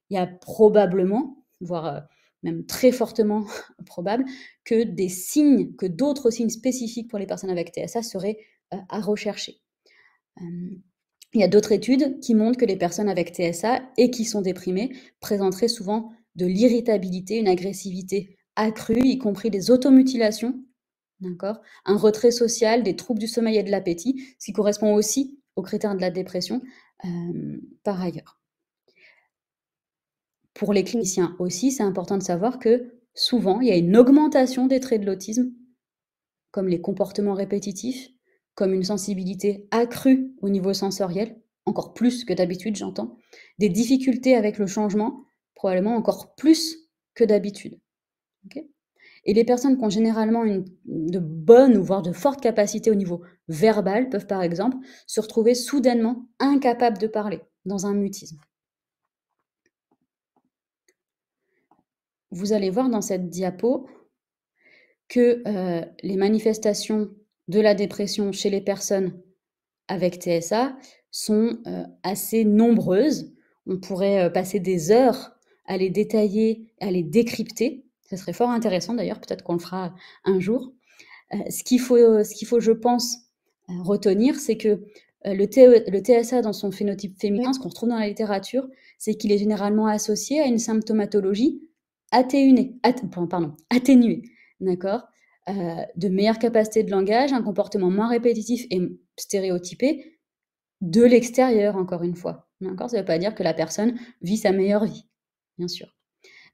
il y a probablement, voire euh, même très fortement (laughs) probable, que des signes, que d'autres signes spécifiques pour les personnes avec TSA seraient à rechercher. Il y a d'autres études qui montrent que les personnes avec TSA et qui sont déprimées présenteraient souvent de l'irritabilité, une agressivité accrue, y compris des automutilations, d'accord un retrait social, des troubles du sommeil et de l'appétit, ce qui correspond aussi aux critères de la dépression euh, par ailleurs. Pour les cliniciens aussi, c'est important de savoir que souvent, il y a une augmentation des traits de l'autisme, comme les comportements répétitifs, comme une sensibilité accrue au niveau sensoriel, encore plus que d'habitude, j'entends, des difficultés avec le changement, probablement encore plus que d'habitude. et les personnes qui ont généralement une, de bonnes ou voire de fortes capacités au niveau verbal peuvent par exemple se retrouver soudainement incapables de parler dans un mutisme. Vous allez voir dans cette diapo que euh, les manifestations de la dépression chez les personnes avec TSA sont euh, assez nombreuses. On pourrait euh, passer des heures à les détailler, à les décrypter. Ce serait fort intéressant d'ailleurs, peut-être qu'on le fera un jour. Euh, ce qu'il faut, ce qu'il faut, je pense, retenir, c'est que le, TSA e, dans son phénotype féminin, ce qu'on retrouve dans la littérature, c'est qu'il est généralement associé à une symptomatologie atténuée, atténuée, d'accord euh, de meilleures capacités de langage, un comportement moins répétitif et stéréotypé de l'extérieur, encore une fois. encore, Ça ne veut pas dire que la personne vit sa meilleure vie, bien sûr.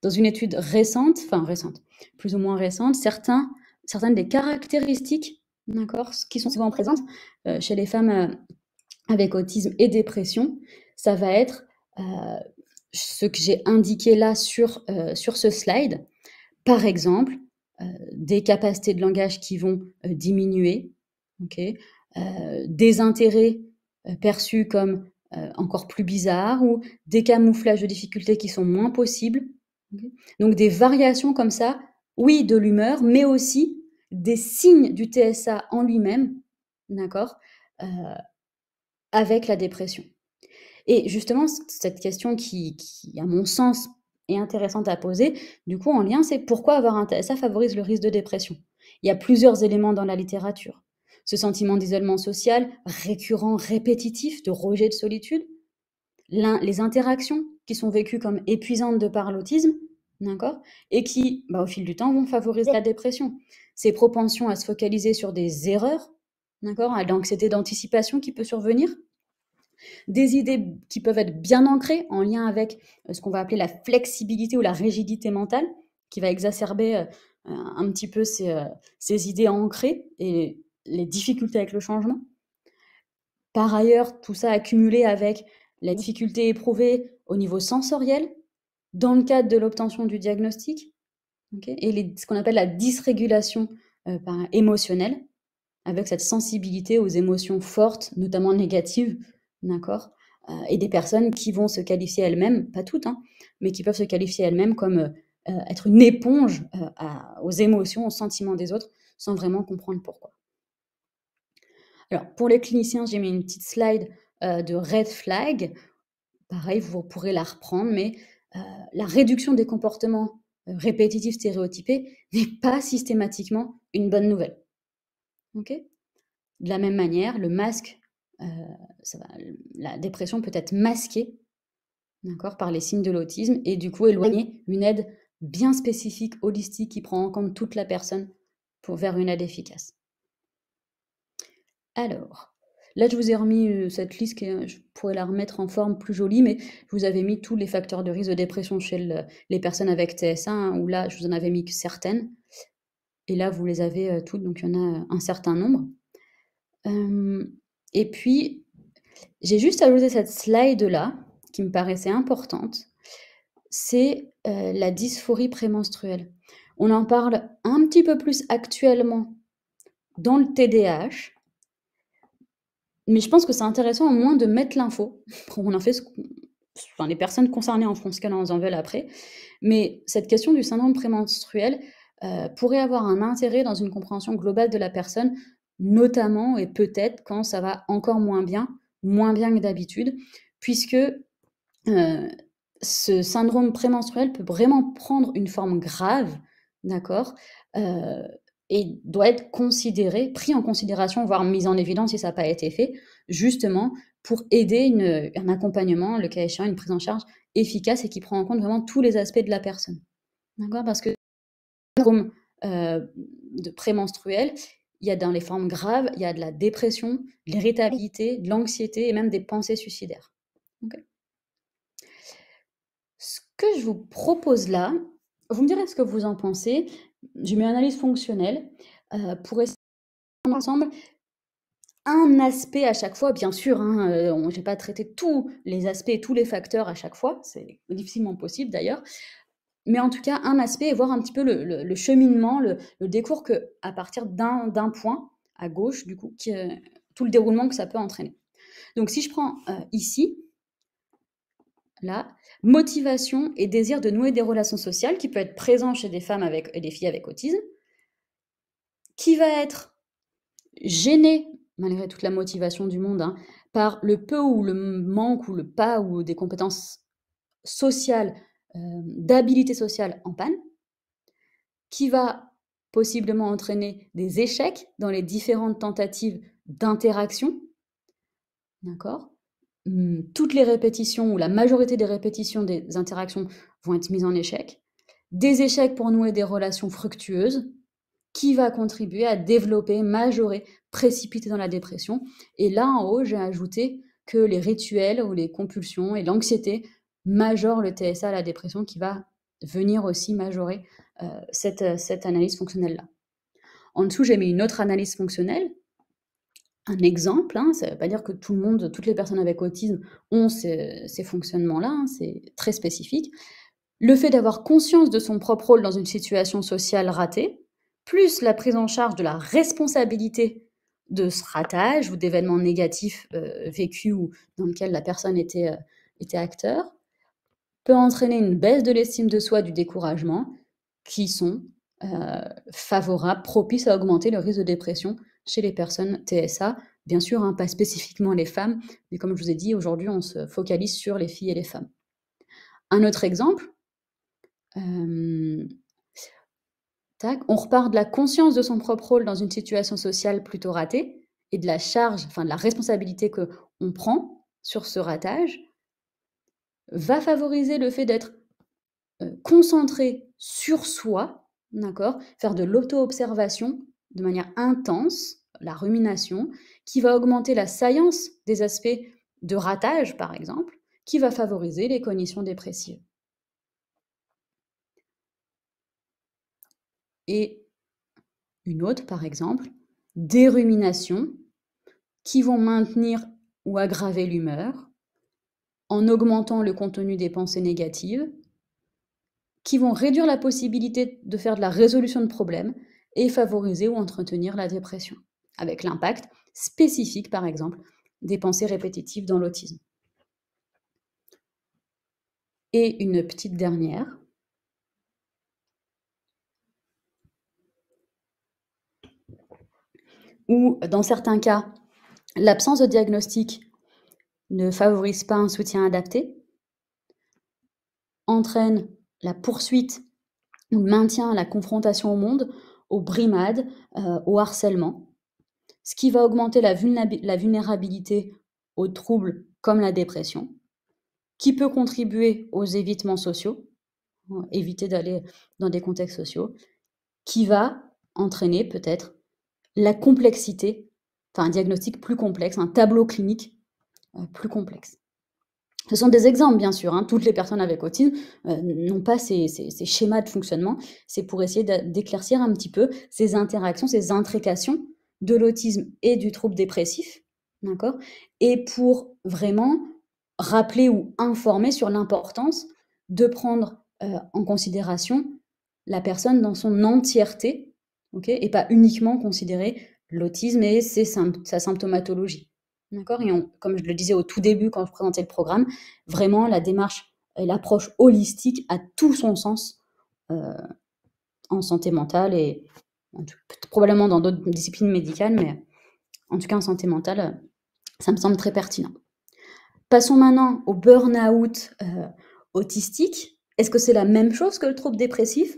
Dans une étude récente, enfin récente, plus ou moins récente, certains, certaines des caractéristiques d'accord, qui sont souvent présentes euh, chez les femmes euh, avec autisme et dépression, ça va être ce que j'ai indiqué là sur, sur ce slide. Par exemple, euh, des capacités de langage qui vont euh, diminuer, euh, des intérêts perçus comme encore plus bizarres ou des camouflages de difficultés qui sont moins possibles. Donc des variations comme ça, oui, de l'humeur, mais aussi des signes du TSA en lui-même, d'accord, avec la dépression. Et justement, cette question qui, qui, à mon sens, et intéressante à poser, du coup en lien, c'est pourquoi avoir un TSA favorise le risque de dépression. Il y a plusieurs éléments dans la littérature. Ce sentiment d'isolement social, récurrent, répétitif, de rejet de solitude, les interactions qui sont vécues comme épuisantes de par l'autisme, d'accord Et qui, bah, au fil du temps, vont favoriser la dépression. Ces propensions à se focaliser sur des erreurs, d'accord À l'anxiété d'anticipation qui peut survenir, des idées qui peuvent être bien ancrées en lien avec euh, ce qu'on va appeler la flexibilité ou la rigidité mentale, qui va exacerber euh, un petit peu ces, euh, ces idées ancrées et les difficultés avec le changement. Par ailleurs, tout ça accumulé avec la difficulté éprouvée au niveau sensoriel, dans le cadre de l'obtention du diagnostic, et ce qu'on appelle la dysrégulation par, émotionnelle, avec cette sensibilité aux émotions fortes, notamment négatives, D'accord euh, Et des personnes qui vont se qualifier elles-mêmes, pas toutes, hein, mais qui peuvent se qualifier elles-mêmes comme euh, euh, être une éponge aux émotions, aux sentiments des autres, sans vraiment comprendre pourquoi. Alors, pour les cliniciens, j'ai mis une petite slide de red flag. Pareil, vous pourrez la reprendre, mais la réduction des comportements répétitifs stéréotypés n'est pas systématiquement une bonne nouvelle. Ok de la même manière, le masque euh, la dépression peut être masquée d'accord, par les signes de l'autisme et du coup éloigner une aide bien spécifique, holistique, qui prend en compte toute la personne pour, vers une aide efficace. Alors, là je vous ai remis euh, cette liste, je pourrais la remettre en forme plus jolie, mais je vous avais mis tous les facteurs de risque de dépression chez les personnes avec TSA, 1 hein, où là je vous en avais mis que certaines. Et là, vous les avez euh, toutes, donc il y en a un certain nombre. Et puis, j'ai juste ajouté cette slide-là, qui me paraissait importante, c'est euh, la dysphorie prémenstruelle. On en parle un petit peu plus actuellement dans le TDAH, mais je pense que c'est intéressant au moins de mettre l'info. (laughs) On en fait enfin, les personnes concernées en France, ce qu'elles en veulent après. Mais cette question du syndrome prémenstruel euh, pourrait avoir un intérêt dans une compréhension globale de la personne notamment et peut-être quand ça va encore moins bien, moins bien que d'habitude, puisque euh, ce syndrome prémenstruel peut vraiment prendre une forme grave, d'accord euh, et doit être considéré, pris en considération, voire mis en évidence si ça n'a pas été fait, justement pour aider un accompagnement, le cas échéant, une prise en charge efficace et qui prend en compte vraiment tous les aspects de la personne. D'accord Parce que le syndrome euh, de prémenstruel, il y a dans les formes graves, il y a de la dépression, de l'irritabilité, de l'anxiété et même des pensées suicidaires. Ce que je vous propose là, vous me direz ce que vous en pensez. J'ai mis une analyse fonctionnelle euh, pour essayer ensemble un aspect à chaque fois, bien sûr, hein, euh, je n'ai pas traité tous les aspects, tous les facteurs à chaque fois, c'est difficilement possible d'ailleurs, mais en tout cas un aspect et voir un petit peu le, cheminement, le, décours que à partir d'un point à gauche, du coup, euh, tout le déroulement que ça peut entraîner. Donc si je prends euh, ici, là, motivation et désir de nouer des relations sociales qui peut être présent chez des femmes avec, et des filles avec autisme, qui va être gênée, malgré toute la motivation du monde, hein, par le peu ou le manque ou le pas ou des compétences sociales euh, d'habilité sociale en panne, qui va possiblement entraîner des échecs dans les différentes tentatives d'interaction. D'accord hum, Toutes les répétitions ou la majorité des répétitions des interactions vont être mises en échec. Des échecs pour nouer des relations fructueuses qui va contribuer à développer, majorer, précipiter dans la dépression. Et là en haut, j'ai ajouté que les rituels ou les compulsions et l'anxiété majore le TSA à la dépression qui va venir aussi majorer euh, euh, cette, analyse fonctionnelle-là. En dessous, j'ai mis une autre analyse fonctionnelle un exemple, hein, ça ne veut pas dire que tout le monde, toutes les personnes avec autisme ont ces, fonctionnements-là, hein, c'est très spécifique. Le fait d'avoir conscience de son propre rôle dans une situation sociale ratée, plus la prise en charge de la responsabilité de ce ratage ou d'événements négatifs euh, vécus ou dans lesquels la personne était, était acteur, peut entraîner une baisse de l'estime de soi, du découragement, qui sont euh, favorables, propices à augmenter le risque de dépression chez les personnes TSA. Bien sûr, hein, pas spécifiquement les femmes, mais comme je vous ai dit, aujourd'hui, on se focalise sur les filles et les femmes. Un autre exemple, euh, on repart de la conscience de son propre rôle dans une situation sociale plutôt ratée et de la charge, enfin de la responsabilité que on prend sur ce ratage va favoriser le fait d'être euh, concentré sur soi, d'accord Faire de l'auto-observation de manière intense, la rumination, qui va augmenter la saillance des aspects de ratage, par exemple, qui va favoriser les cognitions dépressives. Et une autre, par exemple, des ruminations qui vont maintenir ou aggraver l'humeur, en augmentant le contenu des pensées négatives, qui vont réduire la possibilité de faire de la résolution de problèmes et favoriser ou entretenir la dépression, avec l'impact spécifique, par exemple, des pensées répétitives dans l'autisme. Et une petite dernière. Où, dans certains cas, l'absence de diagnostic ne favorise pas un soutien adapté, entraîne la poursuite ou le maintien, la confrontation au monde, aux brimades, euh, au harcèlement, ce qui va augmenter la, la vulnérabilité aux troubles comme la dépression, qui peut contribuer aux évitements sociaux, euh, éviter d'aller dans des contextes sociaux, qui va entraîner peut-être la complexité, enfin un diagnostic plus complexe, un tableau clinique euh, plus complexes. Ce sont des exemples, bien sûr. Hein. Toutes les personnes avec autisme euh, n'ont pas ces, schémas de fonctionnement. C'est pour essayer d'éclaircir un petit peu ces interactions, ces intrications de l'autisme et du trouble dépressif. D'accord Et pour vraiment rappeler ou informer sur l'importance de prendre euh, en considération la personne dans son entièreté, et pas uniquement considérer l'autisme et ses, sa symptomatologie. D'accord Et mmh. comme je le disais au tout début quand je présentais le programme, vraiment la démarche et l'approche holistique a tout son sens euh, en santé mentale et probablement dans d'autres disciplines médicales, mais en tout cas en santé mentale, euh, ça me semble très pertinent. Passons maintenant au burn-out euh, autistique. Est-ce que c'est la même chose que le trouble dépressif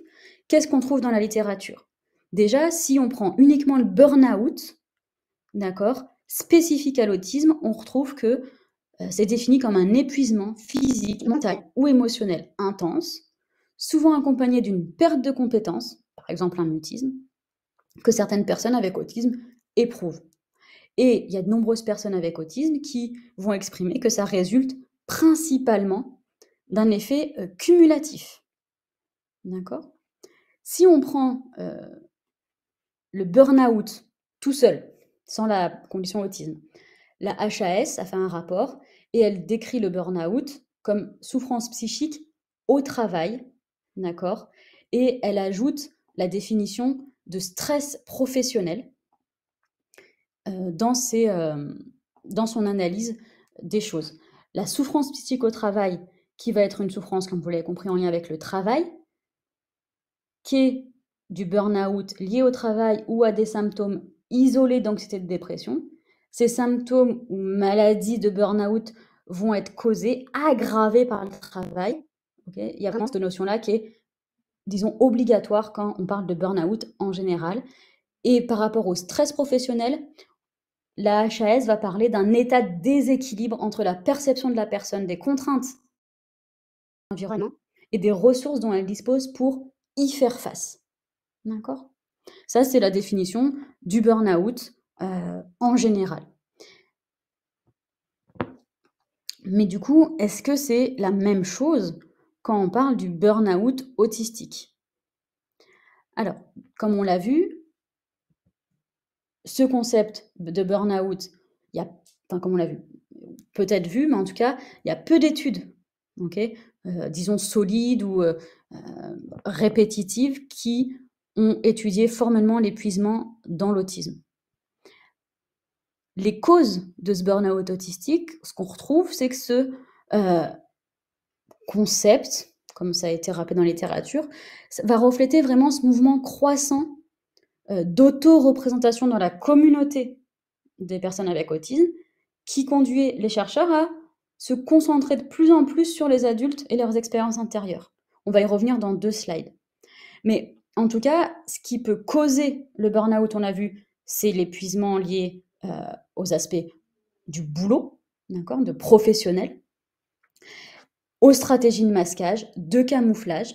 Qu'est-ce qu'on trouve dans la littérature Déjà, si on prend uniquement le burn-out, d'accord, spécifique à l'autisme, on retrouve que euh, c'est défini comme un épuisement physique, mental ou émotionnel intense, souvent accompagné d'une perte de compétences, par exemple un mutisme, que certaines personnes avec autisme éprouvent. Et il y a de nombreuses personnes avec autisme qui vont exprimer que ça résulte principalement d'un effet euh, cumulatif. D'accord Si on prend euh, le burn-out tout seul, sans la condition autisme. La HAS a fait un rapport et elle décrit le burn-out comme souffrance psychique au travail, d'accord Et elle ajoute la définition de stress professionnel euh, dans, ses, euh, dans son analyse des choses. La souffrance psychique au travail, qui va être une souffrance, comme vous l'avez compris, en lien avec le travail, qui est du burn-out lié au travail ou à des symptômes isolés d'anxiété et de dépression. Ces symptômes ou maladies de burn-out vont être causés, aggravés par le travail. Il y a vraiment cette notion-là qui est, disons, obligatoire quand on parle de burn-out en général. Et par rapport au stress professionnel, la HAS va parler d'un état de déséquilibre entre la perception de la personne des contraintes environnement et des ressources dont elle dispose pour y faire face. D'accord ça, c'est la définition du burn-out euh, en général. Mais du coup, est-ce que c'est la même chose quand on parle du burn-out autistique Alors, comme on l'a vu, ce concept de burn-out, il y a, comme on l'a vu, peut-être vu, mais en tout cas, il y a peu d'études, euh, disons solides ou euh, répétitives, qui ont étudié formellement l'épuisement dans l'autisme. Les causes de ce burn-out autistique, ce qu'on retrouve, c'est que ce euh, concept, comme ça a été rappelé dans la littérature, va refléter vraiment ce mouvement croissant euh, d'auto-représentation dans la communauté des personnes avec autisme, qui conduit les chercheurs à se concentrer de plus en plus sur les adultes et leurs expériences intérieures. On va y revenir dans deux slides. Mais en tout cas, ce qui peut causer le burn-out, on a vu, c'est l'épuisement lié euh, aux aspects du boulot, d'accord, de professionnel, aux stratégies de masquage, de camouflage,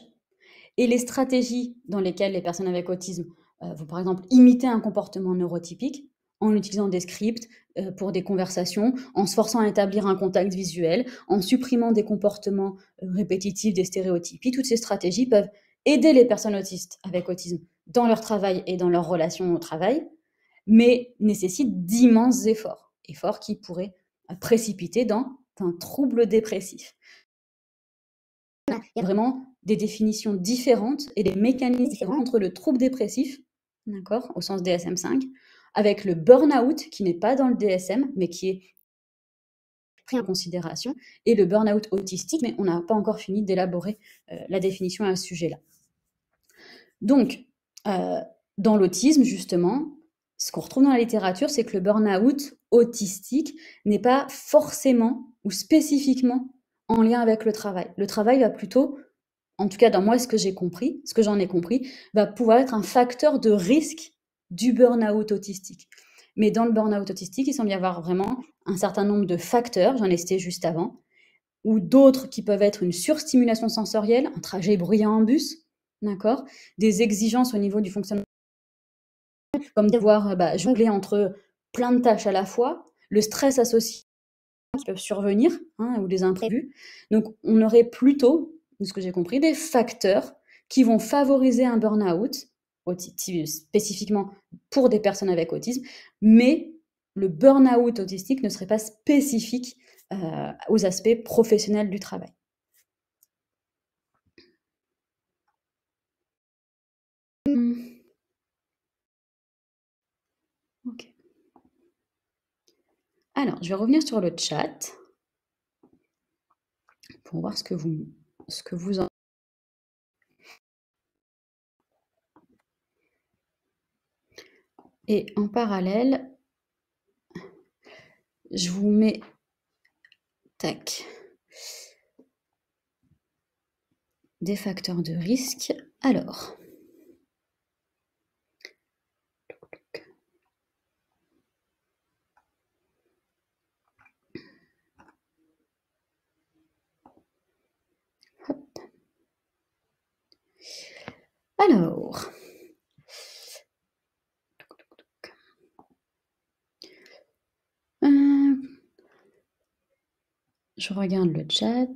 et les stratégies dans lesquelles les personnes avec autisme euh, vont par exemple imiter un comportement neurotypique en utilisant des scripts euh, pour des conversations, en se forçant à établir un contact visuel, en supprimant des comportements répétitifs, des stéréotypes. Toutes ces stratégies peuvent aider les personnes autistes avec autisme dans leur travail et dans leur relation au travail, mais nécessite d'immenses efforts, efforts qui pourraient précipiter dans un trouble dépressif. Il y a vraiment des définitions différentes et des mécanismes différents entre le trouble dépressif, d'accord, au sens DSM-5, avec le burn-out qui n'est pas dans le DSM, mais qui est pris en considération, et le burn-out autistique, mais on n'a pas encore fini d'élaborer euh, la définition à ce sujet-là. Donc, euh, dans l'autisme, justement, ce qu'on retrouve dans la littérature, c'est que le burn-out autistique n'est pas forcément ou spécifiquement en lien avec le travail. Le travail va plutôt, en tout cas dans moi, ce que j'ai compris, ce que j'en ai compris, va pouvoir être un facteur de risque du burn-out autistique. Mais dans le burn-out autistique, il semble y avoir vraiment un certain nombre de facteurs, j'en ai cité juste avant, ou d'autres qui peuvent être une surstimulation sensorielle, un trajet bruyant en bus, d'accord Des exigences au niveau du fonctionnement, comme devoir bah, jongler entre plein de tâches à la fois, le stress associé qui peuvent survenir, hein, ou des imprévus. Donc, on aurait plutôt, de ce que j'ai compris, des facteurs qui vont favoriser un burn-out, spécifiquement pour des personnes avec autisme, mais le burn-out autistique ne serait pas spécifique euh, aux aspects professionnels du travail. Hmm. Ok. Alors, je vais revenir sur le chat pour voir ce que vous, ce que vous en Et en parallèle, je vous mets, tac, des facteurs de risque. Alors, Alors, euh, je regarde le chat.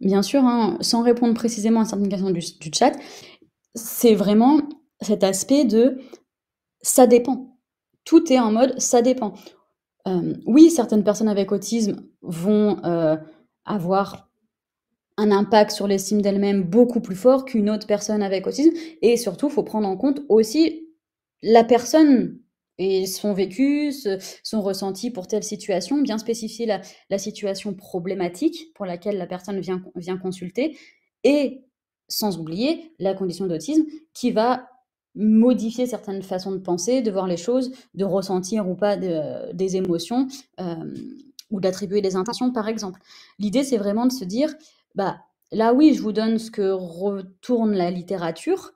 Bien sûr, hein, sans répondre précisément à certaines questions du chat, c'est vraiment cet aspect de ça dépend. Tout est en mode ça dépend. Euh, oui, certaines personnes avec autisme vont euh, avoir un impact sur l'estime d'elles-mêmes beaucoup plus fort qu'une autre personne avec autisme. Et surtout, il faut prendre en compte aussi la personne et son vécu, son ressenti pour telle situation, bien spécifier la, situation problématique pour laquelle la personne vient consulter, et sans oublier la condition d'autisme qui va modifier certaines façons de penser, de voir les choses, de ressentir ou pas de, des émotions euh, ou d'attribuer des intentions, par exemple. L'idée, c'est vraiment de se dire, bah là oui, je vous donne ce que retourne la littérature,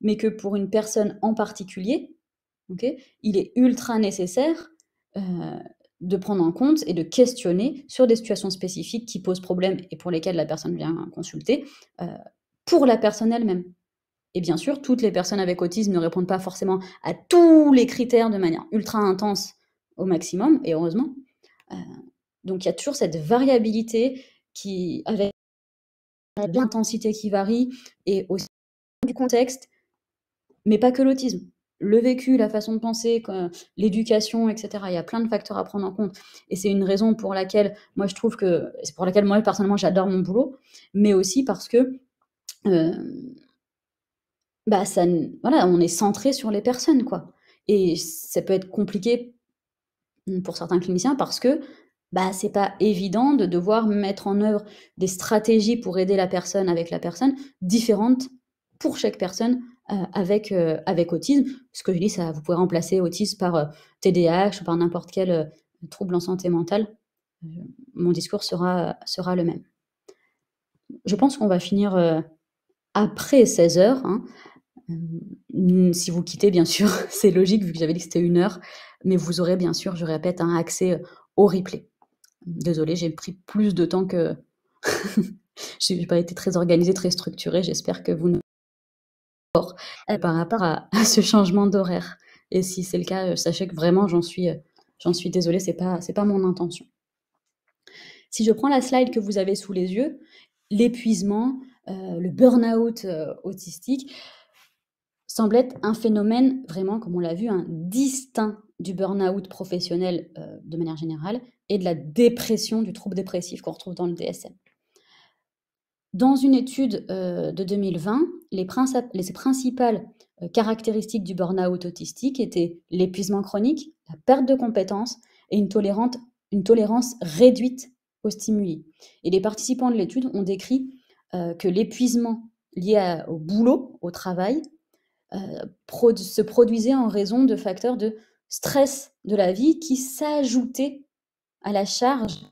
mais que pour une personne en particulier, ok, il est ultra nécessaire euh, de prendre en compte et de questionner sur des situations spécifiques qui posent problème et pour lesquelles la personne vient consulter, euh, pour la personne elle-même. Et bien sûr, toutes les personnes avec autisme ne répondent pas forcément à tous les critères de manière ultra intense au maximum, et heureusement. Euh, donc il y a toujours cette variabilité qui, avec l'intensité qui varie et aussi du contexte, mais pas que l'autisme. Le vécu, la façon de penser, l'éducation, etc. Il y a plein de facteurs à prendre en compte. Et c'est une raison pour laquelle moi je trouve que, c'est pour laquelle moi personnellement j'adore mon boulot, mais aussi parce que euh, bah, on est centré sur les personnes, quoi. Et ça peut être compliqué mm, pour certains cliniciens parce que bah c'est pas évident de devoir mettre en œuvre des stratégies pour aider la personne avec la personne différentes pour chaque personne euh, avec euh, avec autisme. Ce que je dis, ça vous pouvez remplacer autisme par TDAH euh, ou par n'importe quel trouble en santé mentale. Mon discours sera sera le même. Je pense qu'on va finir après 16 heures. Hein. Mmh, si vous quittez, bien sûr, (laughs) c'est logique vu que j'avais dit que c'était une heure, mais vous aurez bien sûr, je répète, un accès euh, au replay. Désolée, j'ai pris plus de temps que. (laughs) Je n'ai pas été très organisée, très structurée. J'espère que vous ne. Par rapport (laughs) à, ce changement d'horaire. Et si c'est le cas, euh, sachez que vraiment, j'en suis, euh, j'en suis désolée, c'est pas, c'est pas mon intention. Si je prends la slide que vous avez sous les yeux, l'épuisement, le burn-out autistique, semble être un phénomène vraiment, comme on l'a vu, un hein, distinct du burn-out professionnel euh, de manière générale et de la dépression, du trouble dépressif qu'on retrouve dans le DSM. Dans une étude euh, de 2020, les, principales euh, caractéristiques du burn-out autistique étaient l'épuisement chronique, la perte de compétences et une, tolérance réduite aux stimuli. Et les participants de l'étude ont décrit que l'épuisement lié au boulot, au travail, euh, se produisait en raison de facteurs de stress de la vie qui s'ajoutaient à la charge,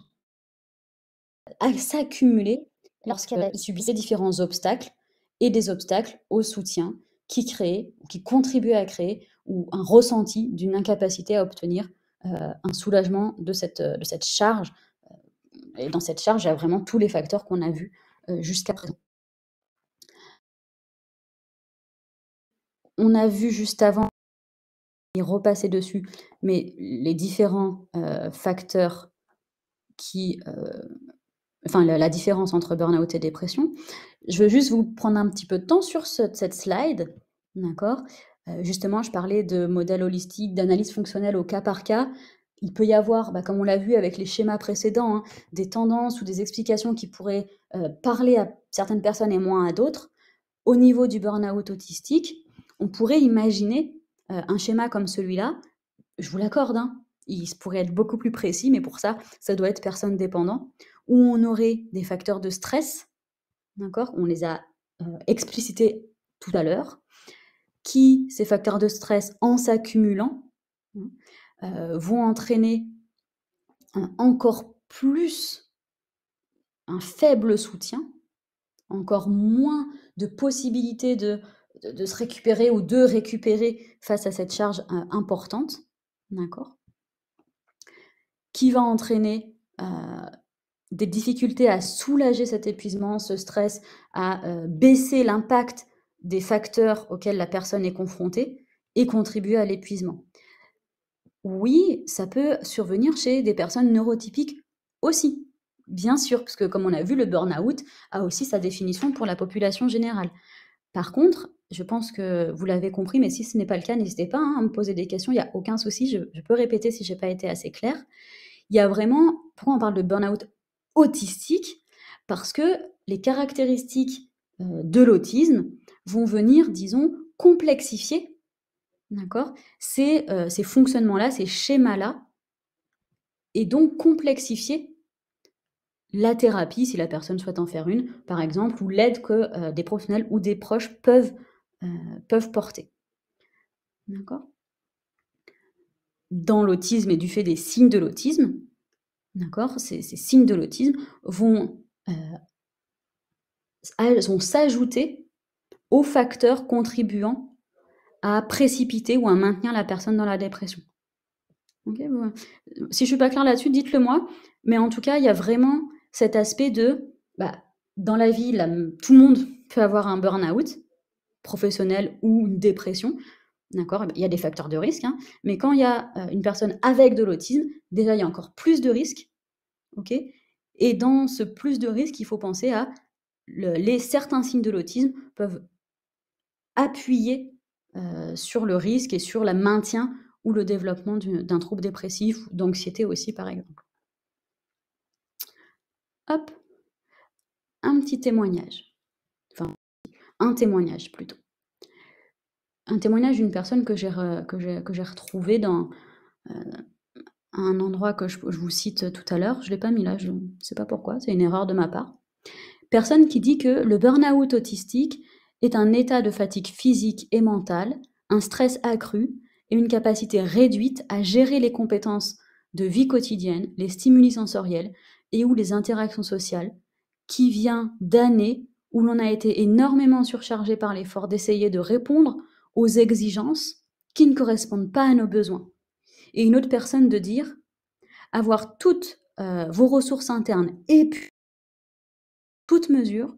à s'accumuler lorsqu'elle subissait différents obstacles et des obstacles au soutien qui créaient, qui contribuaient à créer ou un ressenti d'une incapacité à obtenir euh, un soulagement de cette, de cette charge. Et dans cette charge, il y a vraiment tous les facteurs qu'on a vus euh, jusqu'à présent. on a vu juste avant y repasser dessus, mais les différents euh, facteurs qui, euh, enfin la, différence entre burn-out et dépression. Je veux juste vous prendre un petit peu de temps sur cette slide, d'accord euh, Justement, je parlais de modèle holistique, d'analyse fonctionnelle au cas par cas. Il peut y avoir, bah, comme on l'a vu avec les schémas précédents, hein, des tendances ou des explications qui pourraient parler à certaines personnes et moins à d'autres. Au niveau du burn-out autistique, on pourrait imaginer euh, un schéma comme celui-là, je vous l'accorde, hein. il pourrait être beaucoup plus précis, mais pour ça, ça doit être personne dépendant, où on aurait des facteurs de stress, d'accord On les a euh, explicités tout à l'heure, qui, ces facteurs de stress, en s'accumulant, euh, vont entraîner encore plus un faible soutien, encore moins de possibilités de de, se récupérer ou de récupérer face à cette charge euh, importante, d'accord Qui va entraîner euh, des difficultés à soulager cet épuisement, ce stress, à euh, baisser l'impact des facteurs auxquels la personne est confrontée et contribuer à l'épuisement. Oui, ça peut survenir chez des personnes neurotypiques aussi, bien sûr, parce que comme on a vu, le burn-out a aussi sa définition pour la population générale. Par contre, je pense que vous l'avez compris, mais si ce n'est pas le cas, n'hésitez pas hein, à me poser des questions, il n'y a aucun souci, je, peux répéter si je n'ai pas été assez claire. Il y a vraiment, pourquoi on parle de burn-out autistique Parce que les caractéristiques euh, de l'autisme vont venir, disons, complexifier d'accord, ces, euh, ces fonctionnements-là, ces schémas-là, et donc complexifier la thérapie, si la personne souhaite en faire une, par exemple, ou l'aide que euh, des professionnels ou des proches peuvent euh, peuvent porter. D'accord Dans l'autisme et du fait des signes de l'autisme, d'accord ces, signes de l'autisme vont, euh, vont s'ajouter aux facteurs contribuant à précipiter ou à maintenir la personne dans la dépression. Euh, si je suis pas claire là-dessus, dites-le moi. Mais en tout cas, il y a vraiment cet aspect de, bah, dans la vie, tout le monde peut avoir un burn-out professionnel ou une dépression, D'accord Il y a des facteurs de risque, hein, mais quand il y a euh, une personne avec de l'autisme, déjà il y a encore plus de risques. ok Et dans ce plus de risques, il faut penser à les certains signes de l'autisme peuvent appuyer euh, sur le risque et sur le maintien ou le développement d'un trouble dépressif ou d'anxiété aussi, par exemple. Hop, un petit témoignage un témoignage plutôt. Un témoignage d'une personne que j'ai, retrouvée dans euh, un endroit que je, je, vous cite tout à l'heure. Je ne l'ai pas mis là, je ne sais pas pourquoi, c'est une erreur de ma part. Personne qui dit que le burn-out autistique est un état de fatigue physique et mentale, un stress accru et une capacité réduite à gérer les compétences de vie quotidienne, les stimuli sensoriels et ou les interactions sociales qui vient d'années où l'on a été énormément surchargé par l'effort d'essayer de répondre aux exigences qui ne correspondent pas à nos besoins. Et une autre personne de dire avoir toutes euh, vos ressources internes épuisées, toutes mesures, mesure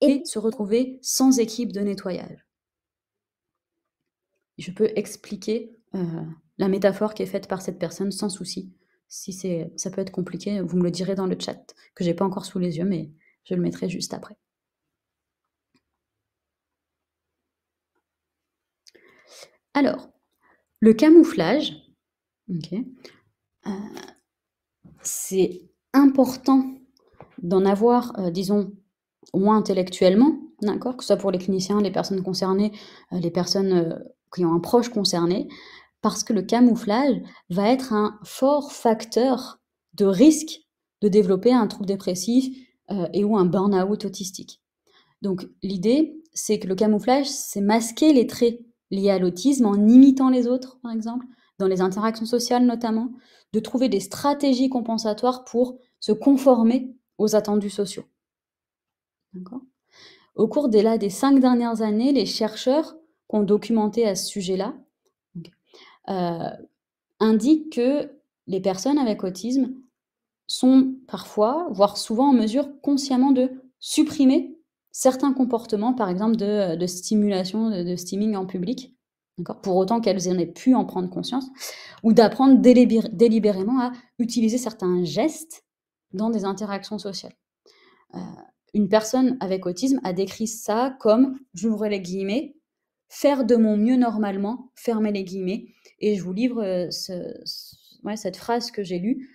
et se retrouver sans équipe de nettoyage. Je peux expliquer euh, la métaphore qui est faite par cette personne sans souci. Si ça peut être compliqué, vous me le direz dans le chat, que j'ai pas encore sous les yeux, mais je le mettrai juste après. Alors, le camouflage, euh, c'est important d'en avoir, euh, disons, moins intellectuellement, d'accord, que ce soit pour les cliniciens, les personnes concernées, euh, les personnes qui ont un proche concerné, parce que le camouflage va être un fort facteur de risque de développer un trouble dépressif et ou un burn-out autistique. Donc l'idée, c'est que le camouflage, c'est masquer les traits liées à l'autisme en imitant les autres, par exemple, dans les interactions sociales notamment, de trouver des stratégies compensatoires pour se conformer aux attendus sociaux. Au cours des, là, des cinq dernières années, les chercheurs qui ont documenté à ce sujet-là euh, indiquent que les personnes avec autisme sont parfois, voire souvent en mesure consciemment de supprimer certains comportements, par exemple, de, euh, stimulation, de, stimming en public, pour autant qu'elles en aient pu en prendre conscience, ou d'apprendre délibérément à utiliser certains gestes dans des interactions sociales. Euh, une personne avec autisme a décrit ça comme, j'ouvre les guillemets, faire de mon mieux normalement, fermer les guillemets, et je vous livre euh, cette phrase que j'ai lue,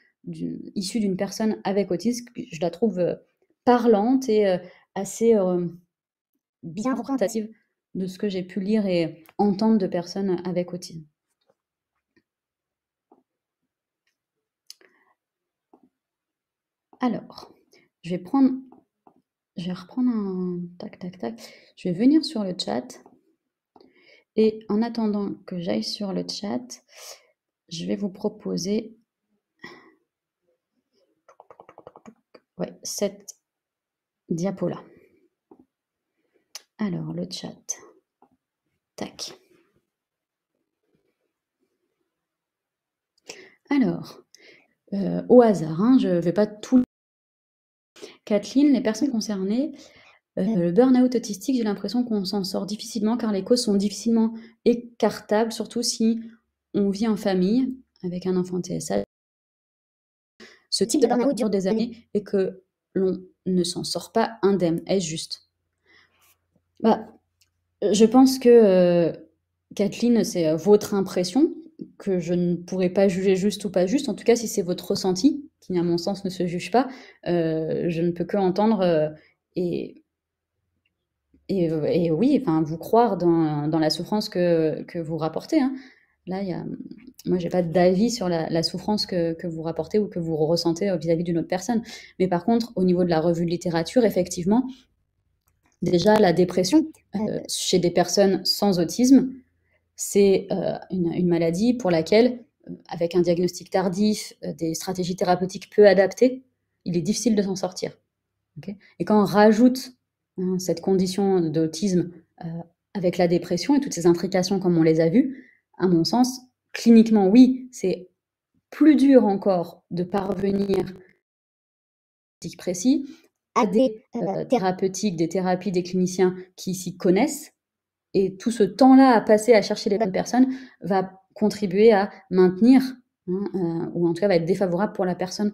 issue d'une personne avec autisme, je la trouve parlante et assez bien représentative de ce que j'ai pu lire et entendre de personnes avec autisme. Alors, je vais prendre, je vais reprendre un tac tac tac. Je vais venir sur le chat et en attendant que j'aille sur le chat, je vais vous proposer ouais, cette Diapola. Alors, le chat. Tac. Alors, euh, au hasard, hein, je ne vais pas tout... Kathleen, les personnes concernées, euh, le burn-out autistique, j'ai l'impression qu'on s'en sort difficilement car les causes sont difficilement écartables, surtout si on vit en famille avec un enfant TSA. Ce type de burn-out dure des années et que l'on ne s'en sort pas indemne Est-ce juste bah, Je pense que, euh, Kathleen, c'est euh, votre impression que je ne pourrais pas juger juste ou pas juste. En tout cas, si c'est votre ressenti, qui à mon sens ne se juge pas, euh, je ne peux que entendre et, et, oui, enfin, vous croire dans, la souffrance que, vous rapportez. Hein. Là, il y a, hum, moi, pas d'avis sur la, souffrance que, vous rapportez ou que vous ressentez euh, vis-à-vis d'une autre personne. Mais par contre, au niveau de la revue de littérature, effectivement, déjà la dépression euh, chez des personnes sans autisme, c'est euh, une, maladie pour laquelle, avec un diagnostic tardif, des stratégies thérapeutiques peu adaptées, il est difficile de s'en sortir. et quand on rajoute hein, cette condition d'autisme avec la dépression et toutes ces intrications comme on les a vues, à mon sens, cliniquement, oui, c'est plus dur encore de parvenir précis à des euh, euh, thérapeutiques, des thérapies, des cliniciens qui s'y connaissent. Et tout ce temps-là à passer à chercher les bonnes personnes va contribuer à maintenir, hein, euh, ou en tout cas va être défavorable pour la personne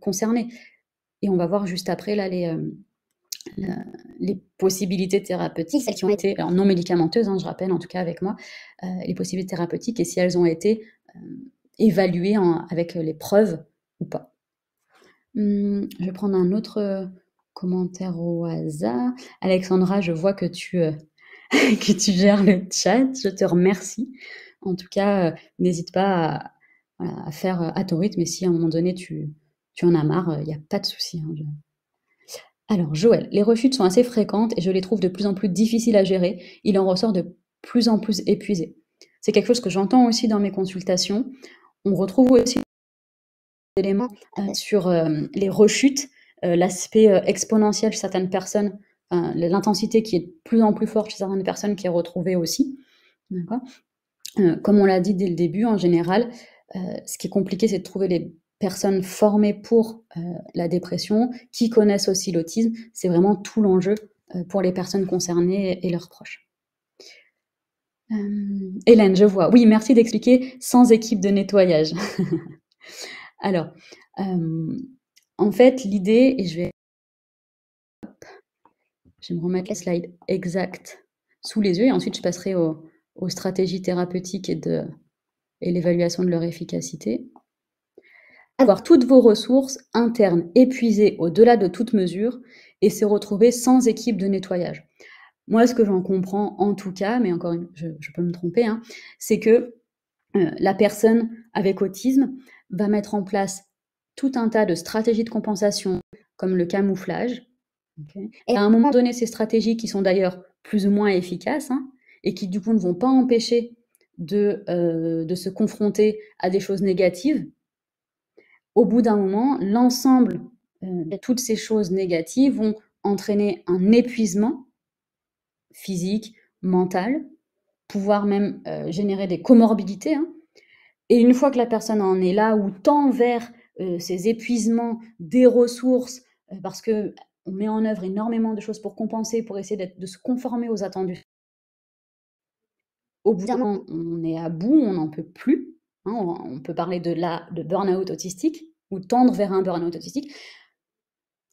concernée. Et on va voir juste après là les, euh, les possibilités thérapeutiques, celles qui ont été non médicamenteuses, hein, je rappelle en tout cas avec moi, euh, les possibilités thérapeutiques et si elles ont été euh, évaluées avec les preuves ou pas. Hum, je vais prendre un autre commentaire au hasard. Alexandra, je vois que tu, (laughs) que tu gères le chat, je te remercie. En tout cas, n'hésite pas à, faire à ton rythme et si à un moment donné tu, en as marre, il n'y a pas de souci. Hein, alors Joël, les rechutes sont assez fréquentes et je les trouve de plus en plus difficiles à gérer. Il en ressort de plus en plus épuisé. C'est quelque chose que j'entends aussi dans mes consultations. On retrouve aussi des éléments euh, sur euh, les rechutes, euh, l'aspect exponentiel chez certaines personnes, l'intensité qui est de plus en plus forte chez certaines personnes qui est retrouvée aussi. comme on l'a dit dès le début, en général, ce qui est compliqué, c'est de trouver les personnes formées pour euh, la dépression, qui connaissent aussi l'autisme. C'est vraiment tout l'enjeu euh, pour les personnes concernées et leurs proches. Euh, Hélène, je vois. Oui, merci d'expliquer sans équipe de nettoyage. (laughs) Alors, en fait, l'idée, et je vais... je me remettre la slide exacte sous les yeux et ensuite je passerai aux stratégies thérapeutiques et, de, et l'évaluation de leur efficacité avoir toutes vos ressources internes épuisées au-delà de toute mesure et se retrouver sans équipe de nettoyage. Moi, ce que j'en comprends en tout cas, mais encore une, je, je peux me tromper, hein, c'est que euh, la personne avec autisme va mettre en place tout un tas de stratégies de compensation, comme le camouflage. Et à un moment donné, ces stratégies qui sont d'ailleurs plus ou moins efficaces hein, et qui du coup ne vont pas empêcher de, euh, de se confronter à des choses négatives, au bout d'un moment, l'ensemble euh, de toutes ces choses négatives vont entraîner un épuisement physique, mental, pouvoir même euh, générer des comorbidités. Hein. Et une fois que la personne en est là ou tend vers euh, ces épuisements des ressources, parce que on met en œuvre énormément de choses pour compenser, pour essayer de se conformer aux attendus. Au bout d'un moment, on est à bout, on n'en peut plus. Hein, on peut parler de, la, de burn-out autistique ou tendre vers un burn-out autistique.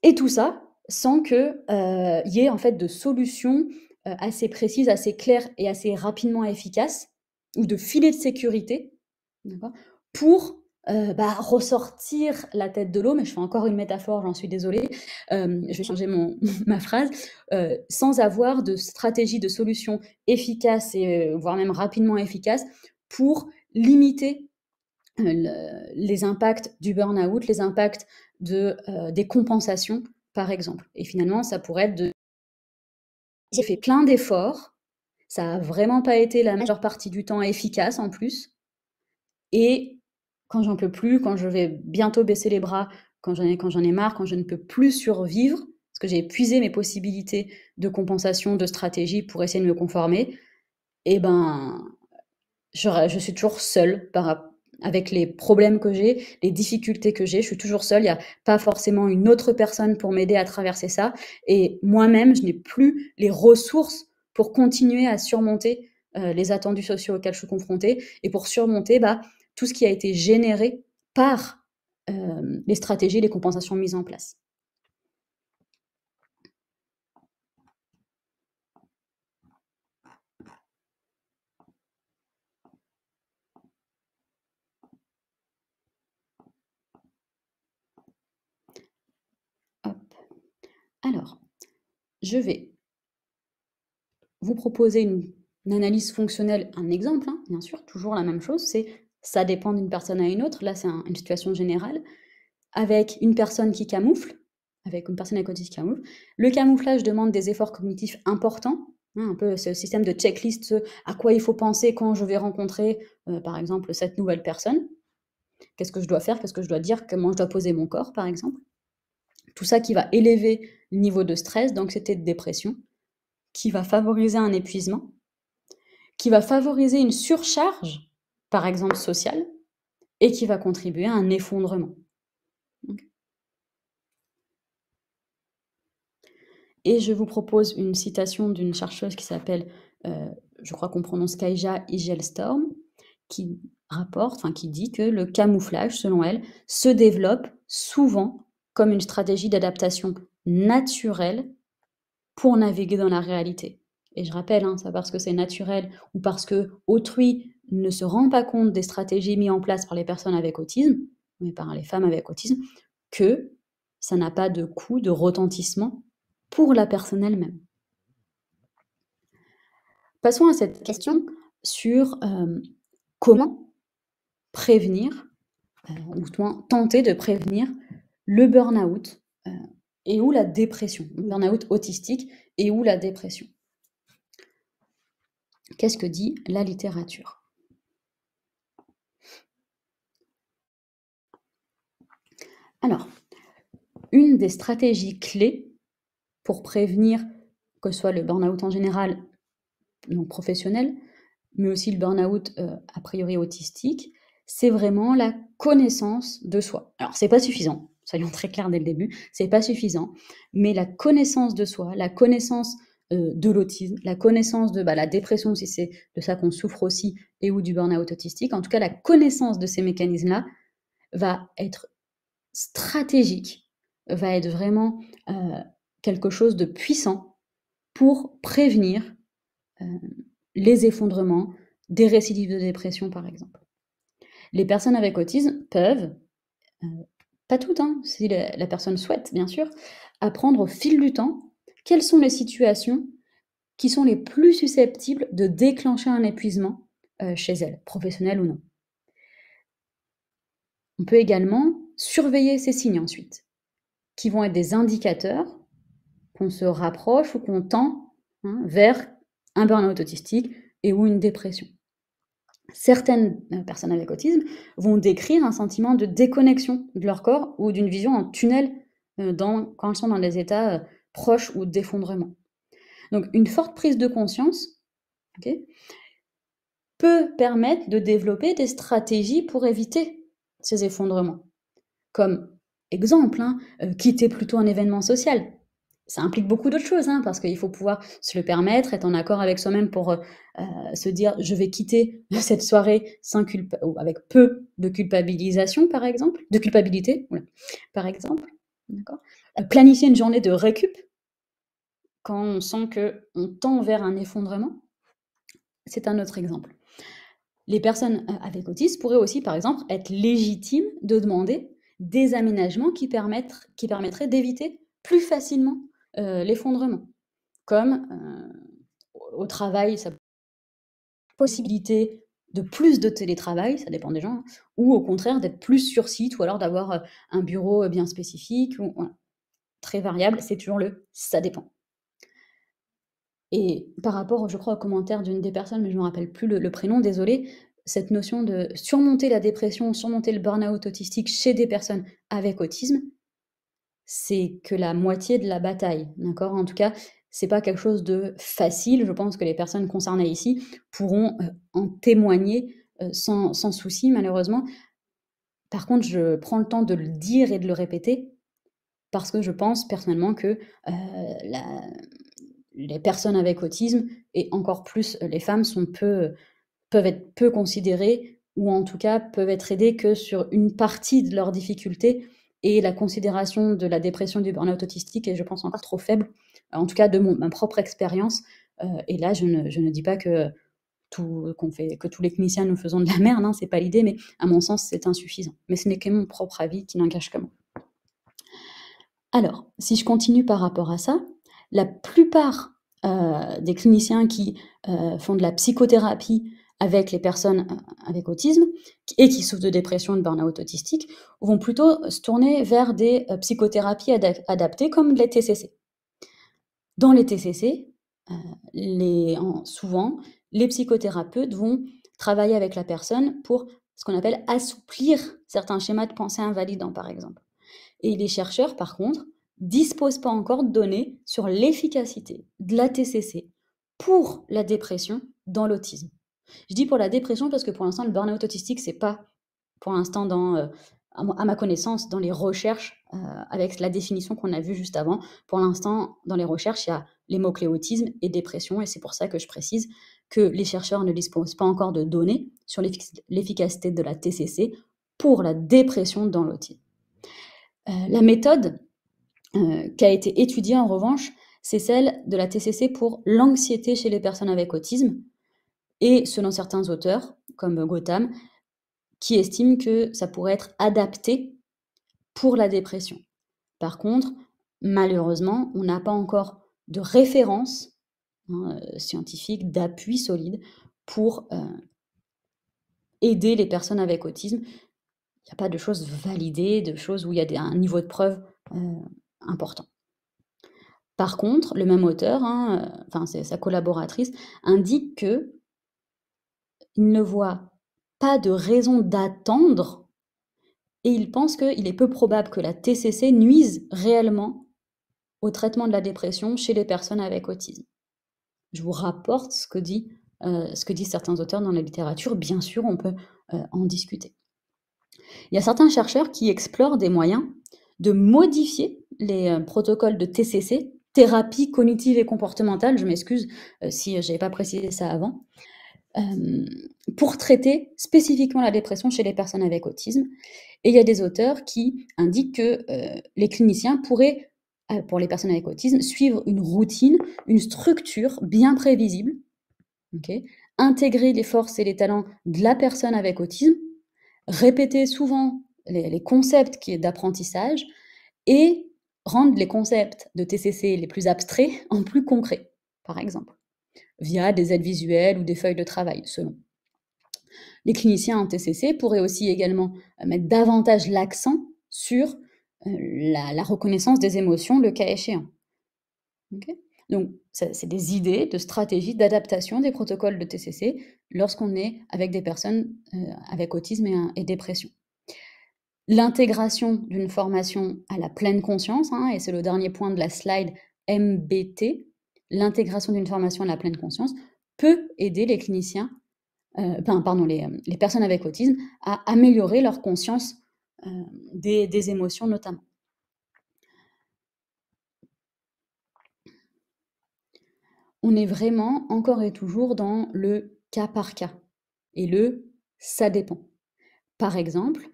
Et tout ça sans qu'il euh, y ait en fait de solutions euh, assez précises, assez claires et assez rapidement efficaces, ou de filets de sécurité, pour euh, bah, ressortir la tête de l'eau, mais je fais encore une métaphore, j'en suis désolée, je vais changer mon, (laughs) ma phrase, sans avoir de stratégie, de solution efficace, et, voire même rapidement efficace, pour limiter euh, les impacts du burn-out, les impacts de, euh, des compensations, par exemple. Et finalement, ça pourrait être de... J'ai fait plein d'efforts, ça n'a vraiment pas été la majeure partie du temps efficace en plus. Et quand j'en peux plus, quand je vais bientôt baisser les bras, quand j'en ai, quand j'en ai marre, quand je ne peux plus survivre, parce que j'ai épuisé mes possibilités de compensation, de stratégie pour essayer de me conformer, eh ben, je, suis toujours seule avec les problèmes que j'ai, les difficultés que j'ai. Je suis toujours seule. Il n'y a pas forcément une autre personne pour m'aider à traverser ça. Et moi-même, je n'ai plus les ressources pour continuer à surmonter euh, les attendus sociaux auxquels je suis confrontée et pour surmonter bah, tout ce qui a été généré par euh, les stratégies, les compensations mises en place. Alors, je vais vous proposer une, analyse fonctionnelle, un exemple, hein, bien sûr, toujours la même chose, c'est ça dépend d'une personne à une autre, là c'est une situation générale, avec une personne qui camoufle, avec une personne à côté qui camoufle. Le camouflage demande des efforts cognitifs importants, hein, un peu ce système de checklist, à quoi il faut penser quand je vais rencontrer, euh, par exemple, cette nouvelle personne. Qu'est-ce que je dois faire, qu'est-ce que je dois dire, comment je dois poser mon corps, par exemple. Tout ça qui va élever le niveau de stress, d'anxiété, de dépression, qui va favoriser un épuisement, qui va favoriser une surcharge, par exemple sociale, et qui va contribuer à un effondrement. Et je vous propose une citation d'une chercheuse qui s'appelle, euh, je crois qu'on prononce Kaija Igelstorm, qui rapporte, enfin qui dit que le camouflage, selon elle, se développe souvent comme une stratégie d'adaptation naturelle pour naviguer dans la réalité. Et je rappelle, hein, ça parce que c'est naturel ou parce que autrui ne se rend pas compte des stratégies mises en place par les personnes avec autisme, mais par les femmes avec autisme, que ça n'a pas de coût, de retentissement pour la personne elle-même. Passons à cette question sur euh, comment prévenir, euh, ou tenter de prévenir le burn-out euh, et ou la dépression, le burn-out autistique et ou la dépression. Qu'est-ce que dit la littérature Alors, une des stratégies clés pour prévenir que ce soit le burn-out en général, donc professionnel, mais aussi le burn-out euh, a priori autistique, c'est vraiment la connaissance de soi. Alors, c'est pas suffisant soyons très clairs dès le début, c'est pas suffisant. Mais la connaissance de soi, la connaissance euh, de l'autisme, la connaissance de bah, la dépression, si c'est de ça qu'on souffre aussi, et ou du burn-out autistique, en tout cas la connaissance de ces mécanismes-là va être stratégique, va être vraiment euh, quelque chose de puissant pour prévenir euh, les effondrements, des récidives de dépression par exemple. Les personnes avec autisme peuvent pas toutes, hein, si la, personne souhaite bien sûr, apprendre au fil du temps quelles sont les situations qui sont les plus susceptibles de déclencher un épuisement euh, chez elle, professionnel ou non. On peut également surveiller ces signes ensuite, qui vont être des indicateurs qu'on se rapproche ou qu'on tend hein, vers un burn-out autistique et ou une dépression certaines euh, personnes avec autisme vont décrire un sentiment de déconnexion de leur corps ou d'une vision en tunnel euh, quand elles sont dans des états euh, proches ou d'effondrement. Donc une forte prise de conscience peut permettre de développer des stratégies pour éviter ces effondrements. Comme exemple, hein, quitter plutôt un événement social ça implique beaucoup d'autres choses, hein, parce qu'il faut pouvoir se le permettre, être en accord avec soi-même pour euh, euh, se dire je vais quitter (laughs) cette soirée sans avec peu de culpabilisation, par exemple, de culpabilité, par exemple. Euh, planifier une journée de récup quand on sent que on tend vers un effondrement, c'est un autre exemple. Les personnes avec autisme pourraient aussi, par exemple, être légitimes de demander des aménagements qui, permettent, qui permettraient d'éviter plus facilement euh, l'effondrement. Comme euh, au travail, ça possibilité de plus de télétravail, ça dépend des gens, hein, ou au contraire d'être plus sur site, ou alors d'avoir euh, un bureau bien spécifique, très variable, c'est toujours le ça dépend. Et par rapport, je crois, au commentaire d'une des personnes, mais je ne me rappelle plus le, le, prénom, désolé, cette notion de surmonter la dépression, surmonter le burn-out autistique chez des personnes avec autisme, c'est que la moitié de la bataille, d'accord En tout cas, c'est pas quelque chose de facile. Je pense que les personnes concernées ici pourront euh, en témoigner euh, sans, souci, malheureusement. Par contre, je prends le temps de le dire et de le répéter parce que je pense personnellement que euh, les personnes avec autisme et encore plus les femmes sont peu, peuvent être peu considérées ou en tout cas peuvent être aidées que sur une partie de leurs difficultés et la considération de la dépression du burn-out autistique est, je pense, encore trop faible, en tout cas de mon, ma propre expérience. Euh, et là, je ne, dis pas que, tout, fait, que tous les cliniciens nous faisons de la merde, hein, c'est pas l'idée, mais à mon sens, c'est insuffisant. Mais ce n'est que mon propre avis qui n'engage que moi. Alors, si je continue par rapport à ça, la plupart euh, des cliniciens qui euh, font de la psychothérapie avec les personnes euh, avec autisme et qui souffrent de dépression, de burn-out autistique, vont plutôt se tourner vers des euh, psychothérapies adaptées comme les TCC. Dans les TCC, euh, souvent, les psychothérapeutes vont travailler avec la personne pour ce qu'on appelle assouplir certains schémas de pensée invalidants, par exemple. Et les chercheurs, par contre, disposent pas encore de données sur l'efficacité de la TCC pour la dépression dans l'autisme. Je dis pour la dépression parce que pour l'instant, le burn-out autistique, c'est pas pour l'instant dans euh, à ma connaissance, dans les recherches, euh, avec la définition qu'on a vue juste avant, pour l'instant, dans les recherches, il y a les mots-clés autisme et dépression, et c'est pour ça que je précise que les chercheurs ne disposent pas encore de données sur l'efficacité de la TCC pour la dépression dans l'autisme. Euh, la méthode qui a été étudiée, en revanche, c'est celle de la TCC pour l'anxiété chez les personnes avec autisme, et selon certains auteurs, comme Gotham, qui estiment que ça pourrait être adapté pour la dépression. Par contre, malheureusement, on n'a pas encore de référence hein, euh, scientifique, d'appui solide pour euh, aider les personnes avec autisme. Il n'y a pas de choses validées, de choses où il y a un niveau de preuve euh, important. Par contre, le même auteur, hein, enfin sa collaboratrice, indique que il ne voit pas de raison d'attendre et il pense qu'il est peu probable que la TCC nuise réellement au traitement de la dépression chez les personnes avec autisme. Je vous rapporte ce que, dit, euh, disent certains auteurs dans la littérature. Bien sûr, on peut euh, en discuter. Il y a certains chercheurs qui explorent des moyens de modifier les euh, protocoles de TCC, thérapie cognitive et comportementale, je m'excuse si je n'avais pas précisé ça avant, euh, pour traiter spécifiquement la dépression chez les personnes avec autisme. Et il y a des auteurs qui indiquent que euh, les cliniciens pourraient, euh, pour les personnes avec autisme, suivre une routine, une structure bien prévisible, intégrer les forces et les talents de la personne avec autisme, répéter souvent les, les concepts d'apprentissage et rendre les concepts de TCC les plus abstraits en plus concrets, par exemple via des aides visuelles ou des feuilles de travail, selon. Les cliniciens en TCC pourraient aussi également euh, mettre davantage l'accent sur euh, la, reconnaissance des émotions, le cas échéant. Donc, c'est des idées de stratégie d'adaptation des protocoles de TCC lorsqu'on est avec des personnes euh, avec autisme et, dépression. L'intégration d'une formation à la pleine conscience, hein, et c'est le dernier point de la slide MBT, l'intégration d'une formation à la pleine conscience peut aider les cliniciens, euh, pardon, euh, les, personnes avec autisme à améliorer leur conscience euh, des, émotions notamment. On est vraiment encore et toujours dans le cas par cas et le ça dépend. Par exemple,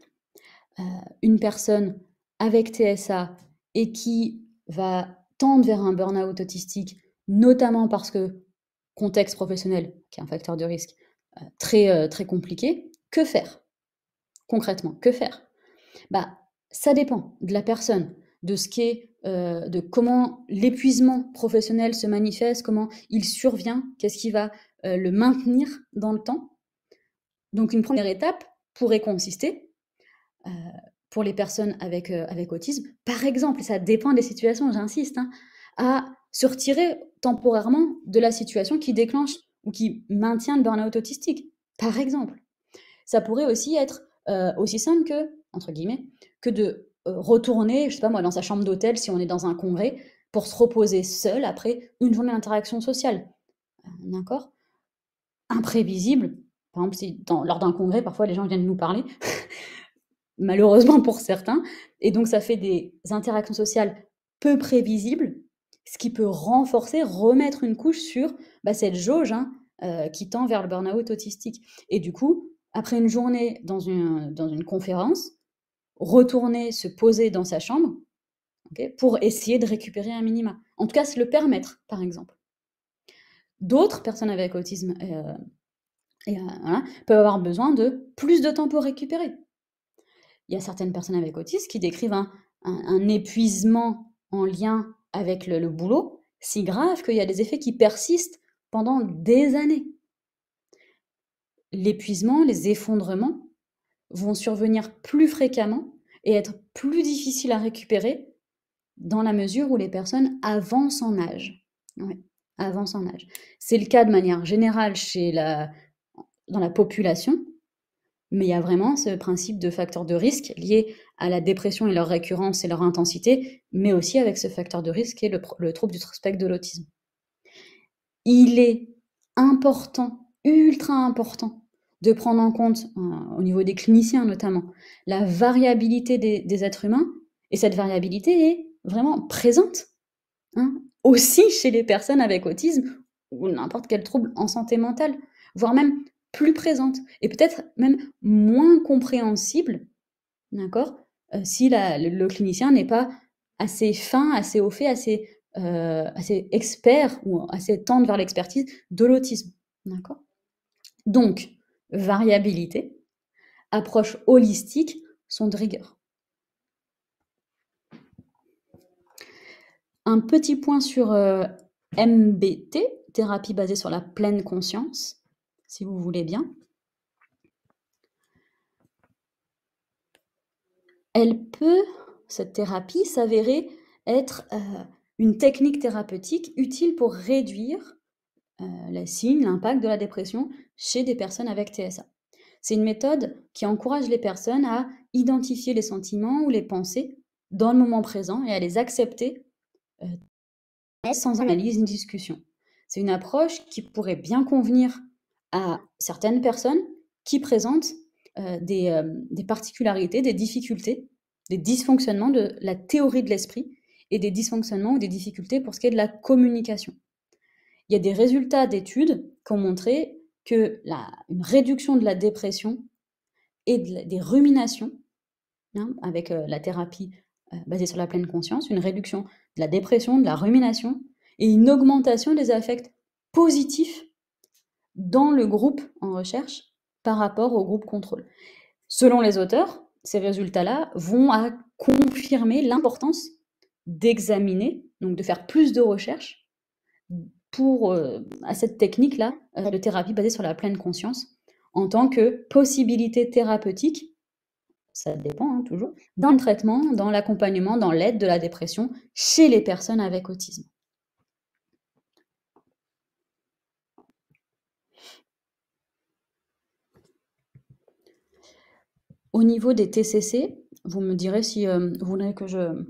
une personne avec TSA et qui va tendre vers un burn-out autistique notamment parce que contexte professionnel, qui est un facteur de risque euh, très, euh, très compliqué, que faire Concrètement, que faire bah, Ça dépend de la personne, de ce qui euh, de comment l'épuisement professionnel se manifeste, comment il survient, qu'est-ce qui va le maintenir dans le temps. Donc une première étape pourrait consister pour les personnes avec, avec autisme, par exemple, ça dépend des situations, j'insiste, hein, à se retirer temporairement de la situation qui déclenche ou qui maintient le burn-out autistique, par exemple. Ça pourrait aussi être euh, aussi simple que, entre guillemets, que de euh, retourner, je sais pas moi, dans sa chambre d'hôtel si on est dans un congrès, pour se reposer seul après une journée d'interaction sociale. Euh, d'accord Imprévisible. Par exemple, lors d'un congrès, parfois les gens viennent nous parler, (laughs) malheureusement pour certains, et donc ça fait des interactions sociales peu prévisibles, ce qui peut renforcer, remettre une couche sur bah, cette jauge hein, euh, qui tend vers le burn-out autistique. Et du coup, après une journée dans une, dans une conférence, retourner se poser dans sa chambre pour essayer de récupérer un minima. En tout cas, se le permettre, par exemple. D'autres personnes avec autisme euh, euh, peuvent avoir besoin de plus de temps pour récupérer. Il y a certaines personnes avec autisme qui décrivent un épuisement en lien avec le, boulot si grave qu'il y a des effets qui persistent pendant des années. L'épuisement, les effondrements vont survenir plus fréquemment et être plus difficiles à récupérer dans la mesure où les personnes avancent en âge. avancent en âge. C'est le cas de manière générale chez la, dans la population, mais il y a vraiment ce principe de facteur de risque lié à la dépression et leur récurrence et leur intensité, mais aussi avec ce facteur de risque qui est le, trouble du spectre de l'autisme. Il est important, ultra important, de prendre en compte, euh, au niveau des cliniciens notamment, la variabilité des, êtres humains, et cette variabilité est vraiment présente hein, aussi (laughs) chez les personnes avec autisme ou n'importe quel trouble en santé mentale, voire même plus présente et peut-être même moins compréhensible, d'accord, euh, si le, clinicien n'est pas assez fin, assez au fait, assez, euh, expert ou assez tendre vers l'expertise de l'autisme. D'accord Donc, variabilité, approche holistique son de rigueur. Un petit point sur euh, MBT, thérapie basée sur la pleine conscience, si vous voulez bien. elle peut, cette thérapie, s'avérer être euh, une technique thérapeutique utile pour réduire euh, les signes, l'impact de la dépression chez des personnes avec TSA. C'est une méthode qui encourage les personnes à identifier les sentiments ou les pensées dans le moment présent et à les accepter euh, sans analyse ni discussion. C'est une approche qui pourrait bien convenir à certaines personnes qui présentent euh, euh, des, particularités, des difficultés, des dysfonctionnements de la théorie de l'esprit et des dysfonctionnements ou des difficultés pour ce qui est de la communication. Il y a des résultats d'études qui ont montré que une réduction de la dépression et des ruminations, hein, avec euh, la thérapie basée sur la pleine conscience, une réduction de la dépression, de la rumination et une augmentation des affects positifs dans le groupe en recherche rapport au groupe contrôle. Selon les auteurs, ces résultats-là vont à confirmer l'importance d'examiner, donc de faire plus de recherches pour euh, à cette technique-là de thérapie basée sur la pleine conscience en tant que possibilité thérapeutique, ça dépend hein, toujours, dans le traitement, dans l'accompagnement, dans l'aide de la dépression chez les personnes avec autisme. Au niveau des TCC, vous me direz si euh, vous voulez que je,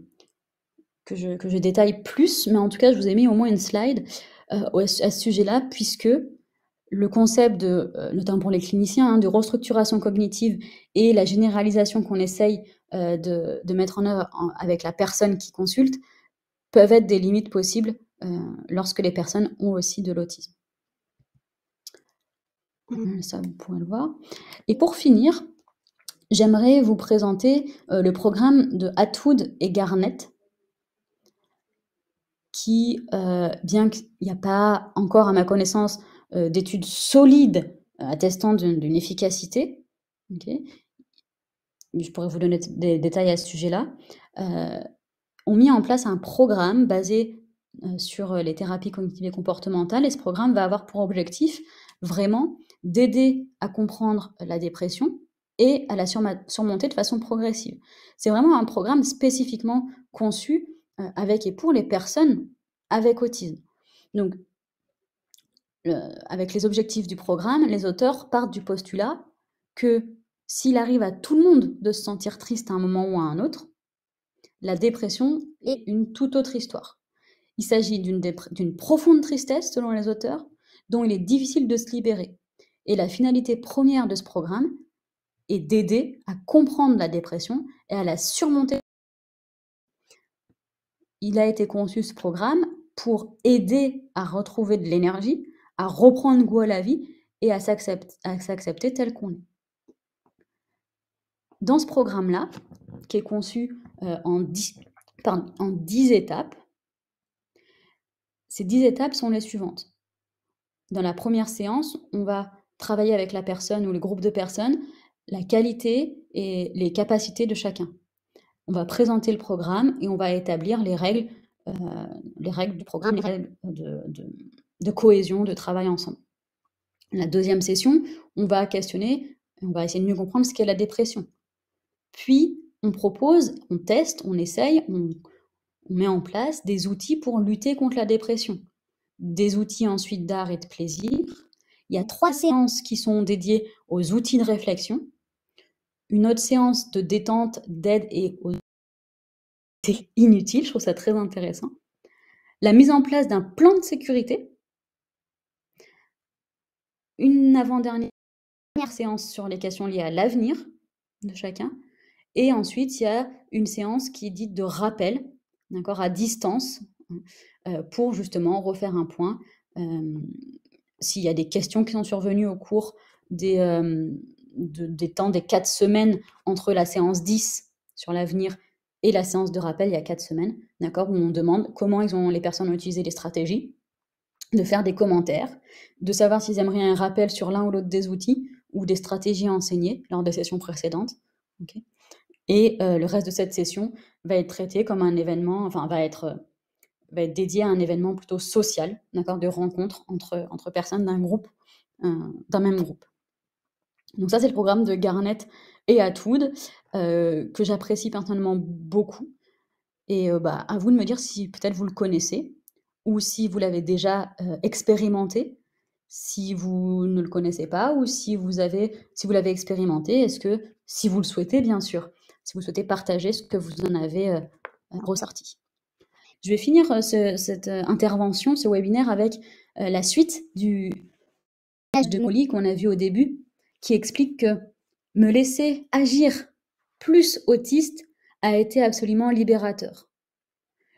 que, je, détaille plus, mais en tout cas, je vous ai mis au moins une slide euh, à ce sujet-là, puisque le concept, de, euh, notamment pour les cliniciens, hein, de restructuration cognitive et la généralisation qu'on essaye de, mettre en œuvre avec la personne qui consulte, peuvent être des limites possibles lorsque les personnes ont aussi de l'autisme. Mmh. Ça, vous pourrez le voir. Et pour finir, j'aimerais vous présenter euh, le programme de Atwood et Garnett, qui, euh, bien qu'il n'y a pas encore à ma connaissance euh, d'études solides attestant d'une efficacité, je pourrais vous donner des détails à ce sujet-là, ont mis en place un programme basé sur les thérapies cognitives et comportementales, et ce programme va avoir pour objectif vraiment d'aider à comprendre la dépression, et à la surmonter de façon progressive. C'est vraiment un programme spécifiquement conçu euh, avec et pour les personnes avec autisme. Donc, avec les objectifs du programme, les auteurs partent du postulat que s'il arrive à tout le monde de se sentir triste à un moment ou à un autre, la dépression est une toute autre histoire. Il s'agit d'une profonde tristesse, selon les auteurs, dont il est difficile de se libérer. Et la finalité première de ce programme, et d'aider à comprendre la dépression et à la surmonter. Il a été conçu ce programme pour aider à retrouver de l'énergie, à reprendre goût à la vie et à s'accepter tel qu'on est. Dans ce programme-là, qui est conçu euh, en, dix en étapes, ces dix étapes sont les suivantes. Dans la première séance, on va travailler avec la personne ou le groupe de personnes la qualité et les capacités de chacun. On va présenter le programme et on va établir les règles, euh, les règles du programme, les règles de, cohésion, de travail ensemble. La deuxième session, on va questionner, on va essayer de mieux comprendre ce qu'est la dépression. Puis, on propose, on teste, on essaye, on met en place des outils pour lutter contre la dépression. Des outils ensuite d'art et de plaisir. Il y a trois séances qui sont dédiées aux outils de réflexion, une autre séance de détente, d'aide et c'est inutile, je trouve ça très intéressant. La mise en place d'un plan de sécurité. Une avant-dernière séance sur les questions liées à l'avenir de chacun. Et ensuite, il y a une séance qui est dite de rappel, d'accord, à distance, euh, pour justement refaire un point. Euh, s'il y a des questions qui sont survenues au cours des, euh, des temps des quatre semaines entre la séance 10 sur l'avenir et la séance de rappel il y a quatre semaines, d'accord, où on demande comment ils ont, les personnes ont utilisé les stratégies, de faire des commentaires, de savoir s'ils aimeraient un rappel sur l'un ou l'autre des outils ou des stratégies enseignées lors des sessions précédentes. ok Et euh, le reste de cette session va être traité comme un événement, enfin euh, va être, dédié à un événement plutôt social, d'accord, de rencontre entre, entre personnes d'un groupe, euh, d'un même groupe. Donc ça, c'est le programme de Garnett et Atwood euh, que j'apprécie personnellement beaucoup. Et euh, bah, à vous de me dire si peut-être vous le connaissez ou si vous l'avez déjà euh, expérimenté, si vous ne le connaissez pas ou si vous avez, si vous l'avez expérimenté. Est-ce que, si vous le souhaitez bien sûr, si vous souhaitez partager ce que vous en avez ressorti. Je vais finir cette intervention, ce webinaire avec la suite du de Molly qu'on a vu au début qui explique que me laisser agir plus autiste a été absolument libérateur.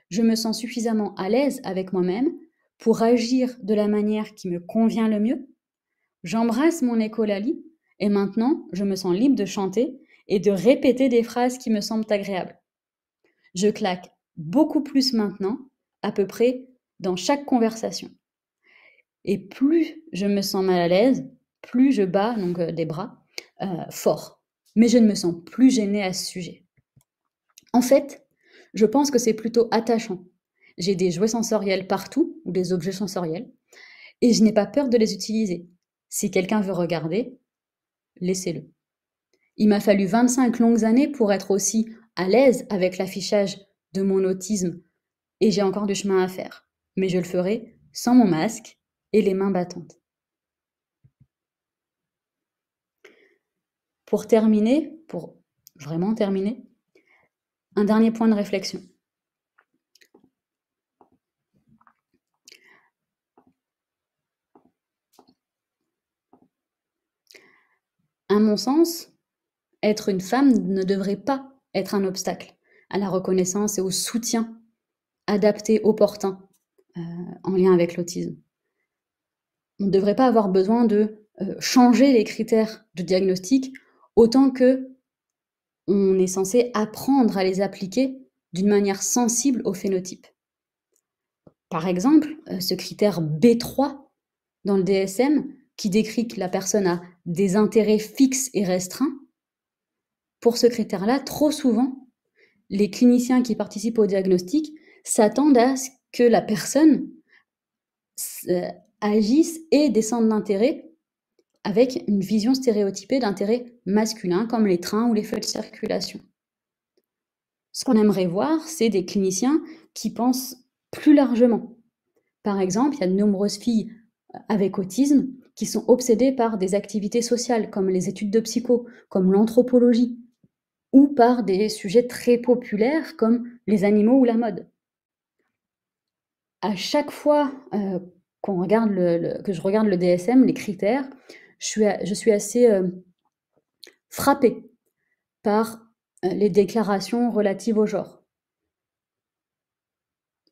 Je me sens suffisamment à l'aise avec moi-même pour agir de la manière qui me convient le mieux. J'embrasse mon écolalie et maintenant je me sens libre de chanter et de répéter des phrases qui me semblent agréables. Je claque beaucoup plus maintenant, à peu près dans chaque conversation. Et plus je me sens mal à l'aise, plus je bats donc euh, des bras euh, fort. Mais je ne me sens plus gênée à ce sujet. En fait, je pense que c'est plutôt attachant. J'ai des jouets sensoriels partout, ou des objets sensoriels, et je n'ai pas peur de les utiliser. Si quelqu'un veut regarder, laissez-le. Il m'a fallu 25 longues années pour être aussi à l'aise avec l'affichage de mon autisme, et j'ai encore du chemin à faire. Mais je le ferai sans mon masque et les mains battantes. Pour terminer, pour vraiment terminer, un dernier point de réflexion. À mon sens, être une femme ne devrait pas être un obstacle à la reconnaissance et au soutien adapté, opportun, euh, en lien avec l'autisme. On ne devrait pas avoir besoin de euh, changer les critères de diagnostic autant que on est censé apprendre à les appliquer d'une manière sensible au phénotype. Par exemple, euh, ce critère B3 dans le DSM qui décrit que la personne a des intérêts fixes et restreints, pour ce critère-là, trop souvent, les cliniciens qui participent au diagnostic s'attendent à ce que la personne euh, agisse et descende d'intérêt avec une vision stéréotypée d'intérêt masculin comme les trains ou les feux de circulation. Ce qu'on aimerait voir, c'est des cliniciens qui pensent plus largement. Par exemple, il y a de nombreuses filles euh, avec autisme qui sont obsédées par des activités sociales comme les études de psycho, comme l'anthropologie, ou par des sujets très populaires comme les animaux ou la mode. À chaque fois euh, regarde que je regarde le DSM, les critères, je suis, assez euh, frappée par euh, les déclarations relatives au genre.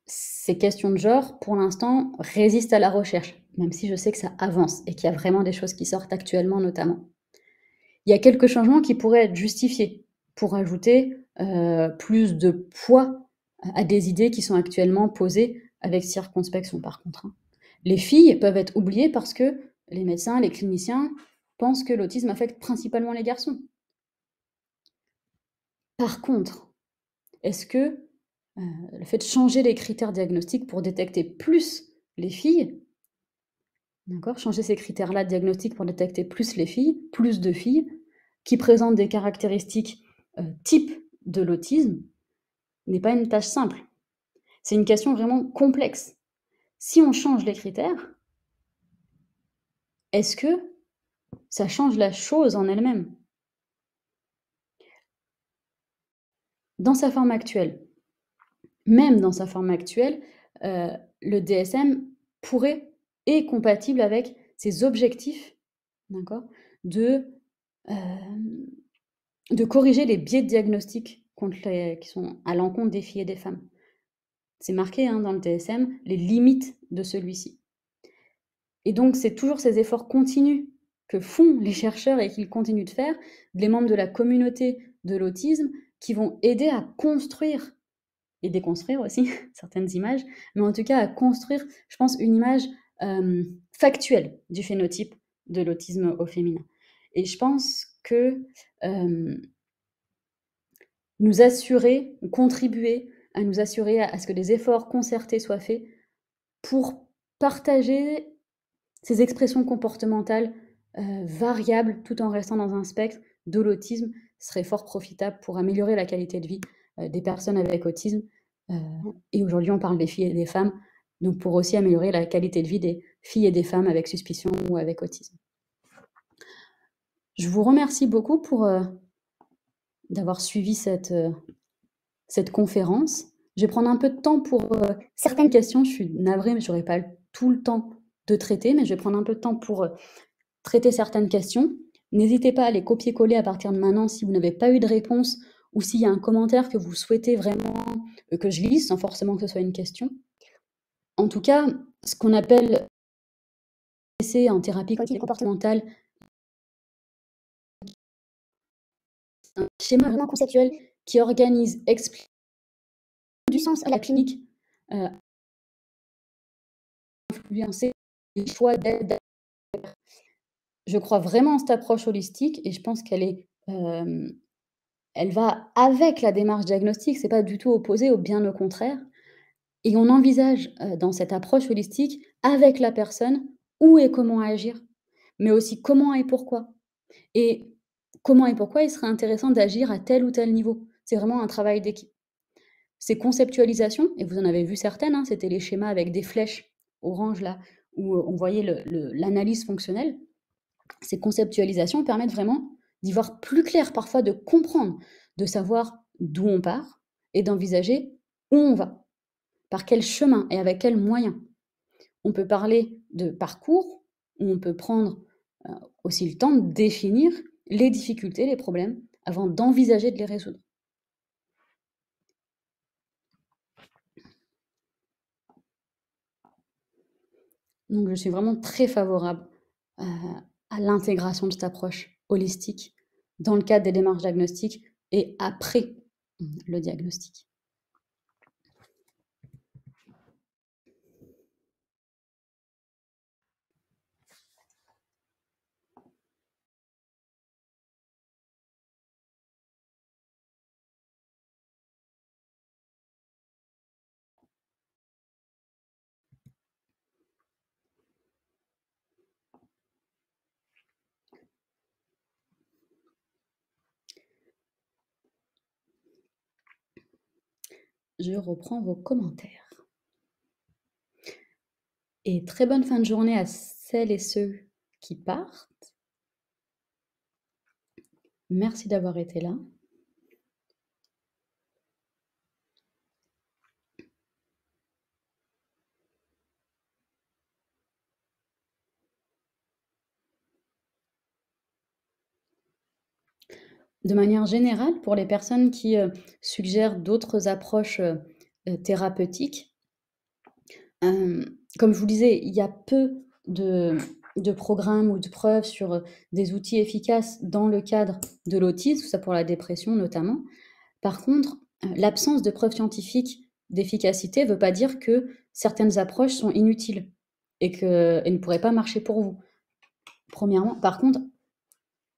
Ces questions de genre, pour l'instant, résistent à la recherche, même si je sais que ça avance et qu'il y a vraiment des choses qui sortent actuellement notamment. Il y a quelques changements qui pourraient être justifiés pour ajouter euh, plus de poids à des idées qui sont actuellement posées avec circonspection par contre. Hein. Les filles peuvent être oubliées parce que les médecins, les cliniciens pensent que l'autisme affecte principalement les garçons. Par contre, est-ce que euh, le fait de changer les critères diagnostiques pour détecter plus les filles, d'accord, changer ces critères-là diagnostiques pour détecter plus les filles, plus de filles, qui présentent des caractéristiques euh, type de l'autisme, n'est pas une tâche simple. C'est une question vraiment complexe. Si on change les critères, est-ce que ça change la chose en elle-même Dans sa forme actuelle, même dans sa forme actuelle, euh, le DSM pourrait être compatible avec ses objectifs, d'accord, de, euh, de corriger les biais de diagnostic qui sont à l'encontre des filles et des femmes. C'est marqué hein, dans le DSM les limites de celui-ci. Et donc, c'est toujours ces efforts continus que font les chercheurs et qu'ils continuent de faire, les membres de la communauté de l'autisme, qui vont aider à construire et déconstruire aussi (laughs) certaines images, mais en tout cas à construire, je pense, une image euh, factuelle du phénotype de l'autisme au féminin. Et je pense que euh, nous assurer, contribuer à nous assurer à ce que des efforts concertés soient faits pour partager ces expressions comportementales euh, variables tout en restant dans un spectre de l'autisme serait fort profitable pour améliorer la qualité de vie euh, des personnes avec autisme. Euh, et aujourd'hui, on parle des filles et des femmes, donc pour aussi améliorer la qualité de vie des filles et des femmes avec suspicion ou avec autisme. Je vous remercie beaucoup pour d'avoir suivi cette, cette conférence. Je vais prendre un peu de temps pour certaines questions. Je suis navrée, mais je n'aurai pas tout le temps de traiter, mais je vais prendre un peu de temps pour euh, traiter certaines questions. N'hésitez pas à les copier-coller à partir de maintenant si vous n'avez pas eu de réponse ou s'il y a un commentaire que vous souhaitez vraiment euh, que je lise, sans forcément que ce soit une question. En tout cas, ce qu'on appelle en thérapie comportementale, un schéma vraiment conceptuel qui organise, explique du sens à la clinique, euh, influencer choix d'aide. Je crois vraiment en cette approche holistique et je pense qu'elle est, elle va avec la démarche diagnostique. C'est pas du tout opposé, au bien au contraire. Et on envisage dans cette approche holistique avec la personne où et comment agir, mais aussi comment et pourquoi. Et comment et pourquoi il serait intéressant d'agir à tel ou tel niveau. C'est vraiment un travail d'équipe. Ces conceptualisations, et vous en avez vu certaines, hein, c'était les schémas avec des flèches orange là, où euh, on voyait l'analyse fonctionnelle, ces conceptualisations permettent vraiment d'y voir plus clair, parfois de comprendre, de savoir d'où on part et d'envisager où on va, par quel chemin et avec quels moyens. On peut parler de parcours, où on peut prendre euh, aussi le temps de définir les difficultés, les problèmes, avant d'envisager de les résoudre. Donc je suis vraiment très favorable à l'intégration de cette approche holistique dans le cadre des démarches diagnostiques et après mmh, le diagnostic. je reprends vos commentaires. Et très bonne fin de journée à celles et ceux qui partent. Merci d'avoir été là. de manière générale, pour les personnes qui euh, suggèrent d'autres approches euh, euh, thérapeutiques, comme je vous disais, il y a peu de, programmes ou de preuves sur des outils efficaces dans le cadre de l'autisme, ça pour la dépression notamment. Par contre, l'absence de preuves scientifiques d'efficacité ne veut pas dire que certaines approches sont inutiles et, et ne pourraient pas marcher pour vous. Premièrement, par contre,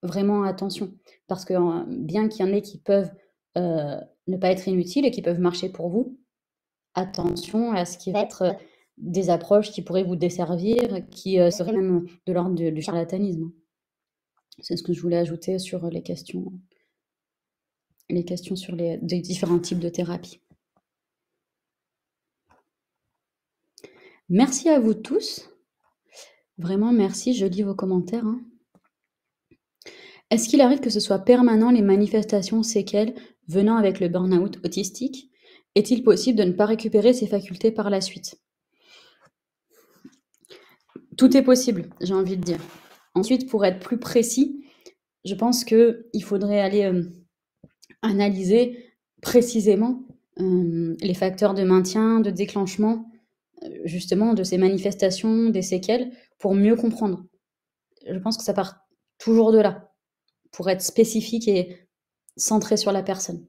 vraiment attention. Parce que hein, bien qu'il y en ait qui peuvent euh, ne pas être inutiles et qui peuvent marcher pour vous, attention à ce qui va être euh, des approches qui pourraient vous desservir, qui euh, seraient même de l'ordre du, charlatanisme. Hein. C'est ce que je voulais ajouter sur les questions, les questions sur les, différents types de thérapies. Merci à vous tous. Vraiment, merci. Je lis vos commentaires. Hein. Est-ce qu'il arrive que ce soit permanent les manifestations séquelles venant avec le burn-out autistique Est-il possible de ne pas récupérer ses facultés par la suite Tout est possible, j'ai envie de dire. Ensuite, pour être plus précis, je pense qu'il faudrait aller euh, analyser précisément euh, les facteurs de maintien, de déclenchement, euh, justement, de ces manifestations, des séquelles, pour mieux comprendre. Je pense que ça part toujours de là pour être spécifique et centré sur la personne.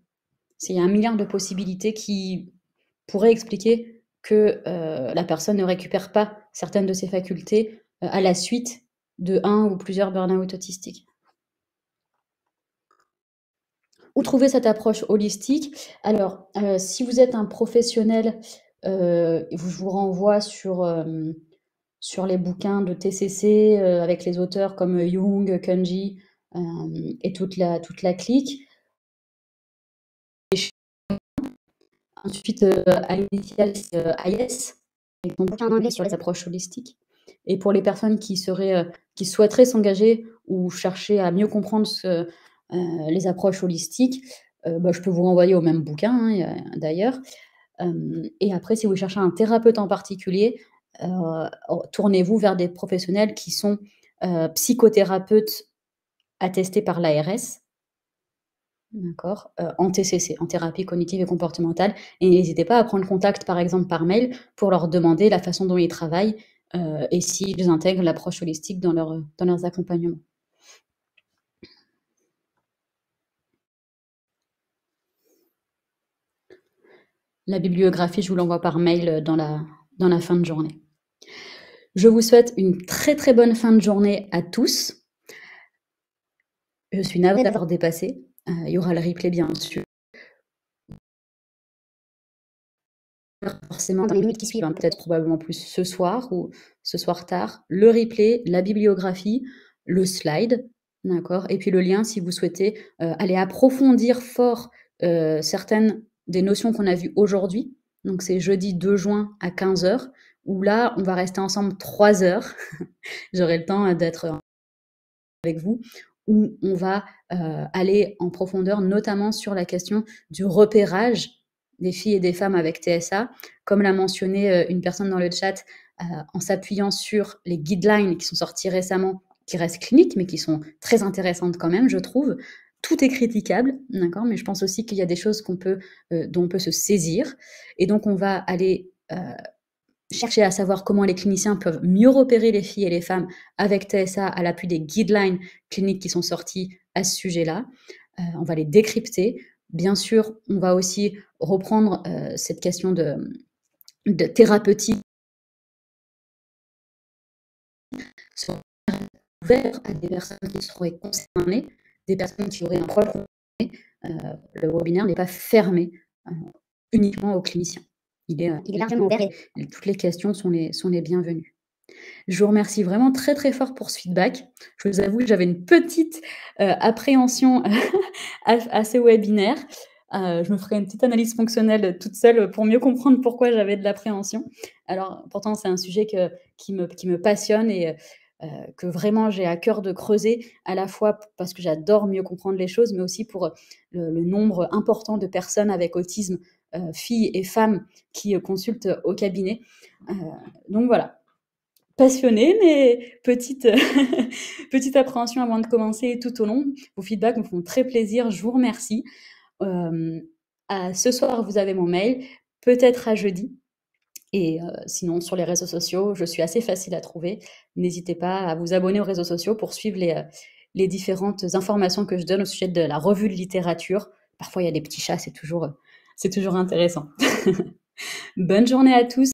Il y a un milliard de possibilités qui pourraient expliquer que euh, la personne ne récupère pas certaines de ses facultés euh, à la suite de un ou plusieurs burn-out autistiques. Où trouver cette approche holistique Alors, euh, si vous êtes un professionnel, je vous renvoie sur, sur les bouquins de TCC avec les auteurs comme Jung, Kanji, euh, et toute la, toute la clique. Ensuite, euh, à l'initiale, c'est euh, AIS, avec bouquin anglais sur les approches holistiques. Et pour les personnes qui, seraient, qui souhaiteraient s'engager ou chercher à mieux comprendre ce, les approches holistiques, bah, je peux vous renvoyer au même bouquin hein, d'ailleurs. et après, si vous cherchez un thérapeute en particulier, tournez-vous vers des professionnels qui sont psychothérapeutes attesté par l'ARS, D'accord. Euh, en TCC, en thérapie cognitive et comportementale. Et n'hésitez pas à prendre contact, par exemple, par mail pour leur demander la façon dont ils travaillent euh, et s'ils intègrent l'approche holistique dans, dans leurs accompagnements. La bibliographie, je vous l'envoie par mail euh, dans la, dans la fin de journée. Je vous souhaite une très très bonne fin de journée à tous. Je suis navrée d'avoir dépassé. Euh, il y aura le replay, bien sûr. forcément dans les minutes qui suivent, hein, peut-être probablement plus ce soir ou ce soir tard, le replay, la bibliographie, le slide, d'accord, et puis le lien si vous souhaitez euh, aller approfondir fort euh, certaines des notions qu'on a vues aujourd'hui. Donc c'est jeudi 2 juin à 15h, où là on va rester ensemble 3 heures. (laughs) J'aurai le temps d'être avec vous où on va euh, aller en profondeur, notamment sur la question du repérage des filles et des femmes avec TSA. Comme l'a mentionné euh, une personne dans le chat, euh, en s'appuyant sur les guidelines qui sont sortis récemment, qui restent cliniques, mais qui sont très intéressantes quand même, je trouve. Tout est critiquable, d'accord, mais je pense aussi qu'il y a des choses qu'on dont on peut se saisir. Et donc, on va aller chercher à savoir comment les cliniciens peuvent mieux repérer les filles et les femmes avec TSA à l'appui des guidelines cliniques qui sont sortis à ce sujet-là. Euh, on va les décrypter. Bien sûr, on va aussi reprendre euh, cette question de, de thérapeutique ouvert à des personnes qui seraient concernées, des personnes qui auraient un rôle. Euh, le webinaire n'est pas fermé uniquement aux cliniciens. Il est, toutes les questions sont les, sont les bienvenues. Je vous remercie vraiment très très fort pour ce feedback. Je vous avoue, que j'avais une petite euh, appréhension (laughs) à, ce webinaire. Euh, je me ferai une petite analyse fonctionnelle toute seule pour mieux comprendre pourquoi j'avais de l'appréhension. Alors pourtant, c'est un sujet que, qui, me, qui, me, passionne et euh, que vraiment j'ai à cœur de creuser, à la fois parce que j'adore mieux comprendre les choses, mais aussi pour le nombre important de personnes avec autisme euh, filles et femmes qui euh, consultent euh, au cabinet. donc voilà, passionnée, mais petite, (laughs) petite appréhension avant de commencer tout au long. Vos feedbacks me font très plaisir, je vous remercie. ce soir, vous avez mon mail, peut-être à jeudi. Et sinon, sur les réseaux sociaux, je suis assez facile à trouver. N'hésitez pas à vous abonner aux réseaux sociaux pour suivre les, les différentes informations que je donne au sujet de la revue de littérature. Parfois, il y a des petits chats, c'est toujours c'est toujours intéressant. (laughs) Bonne journée à tous.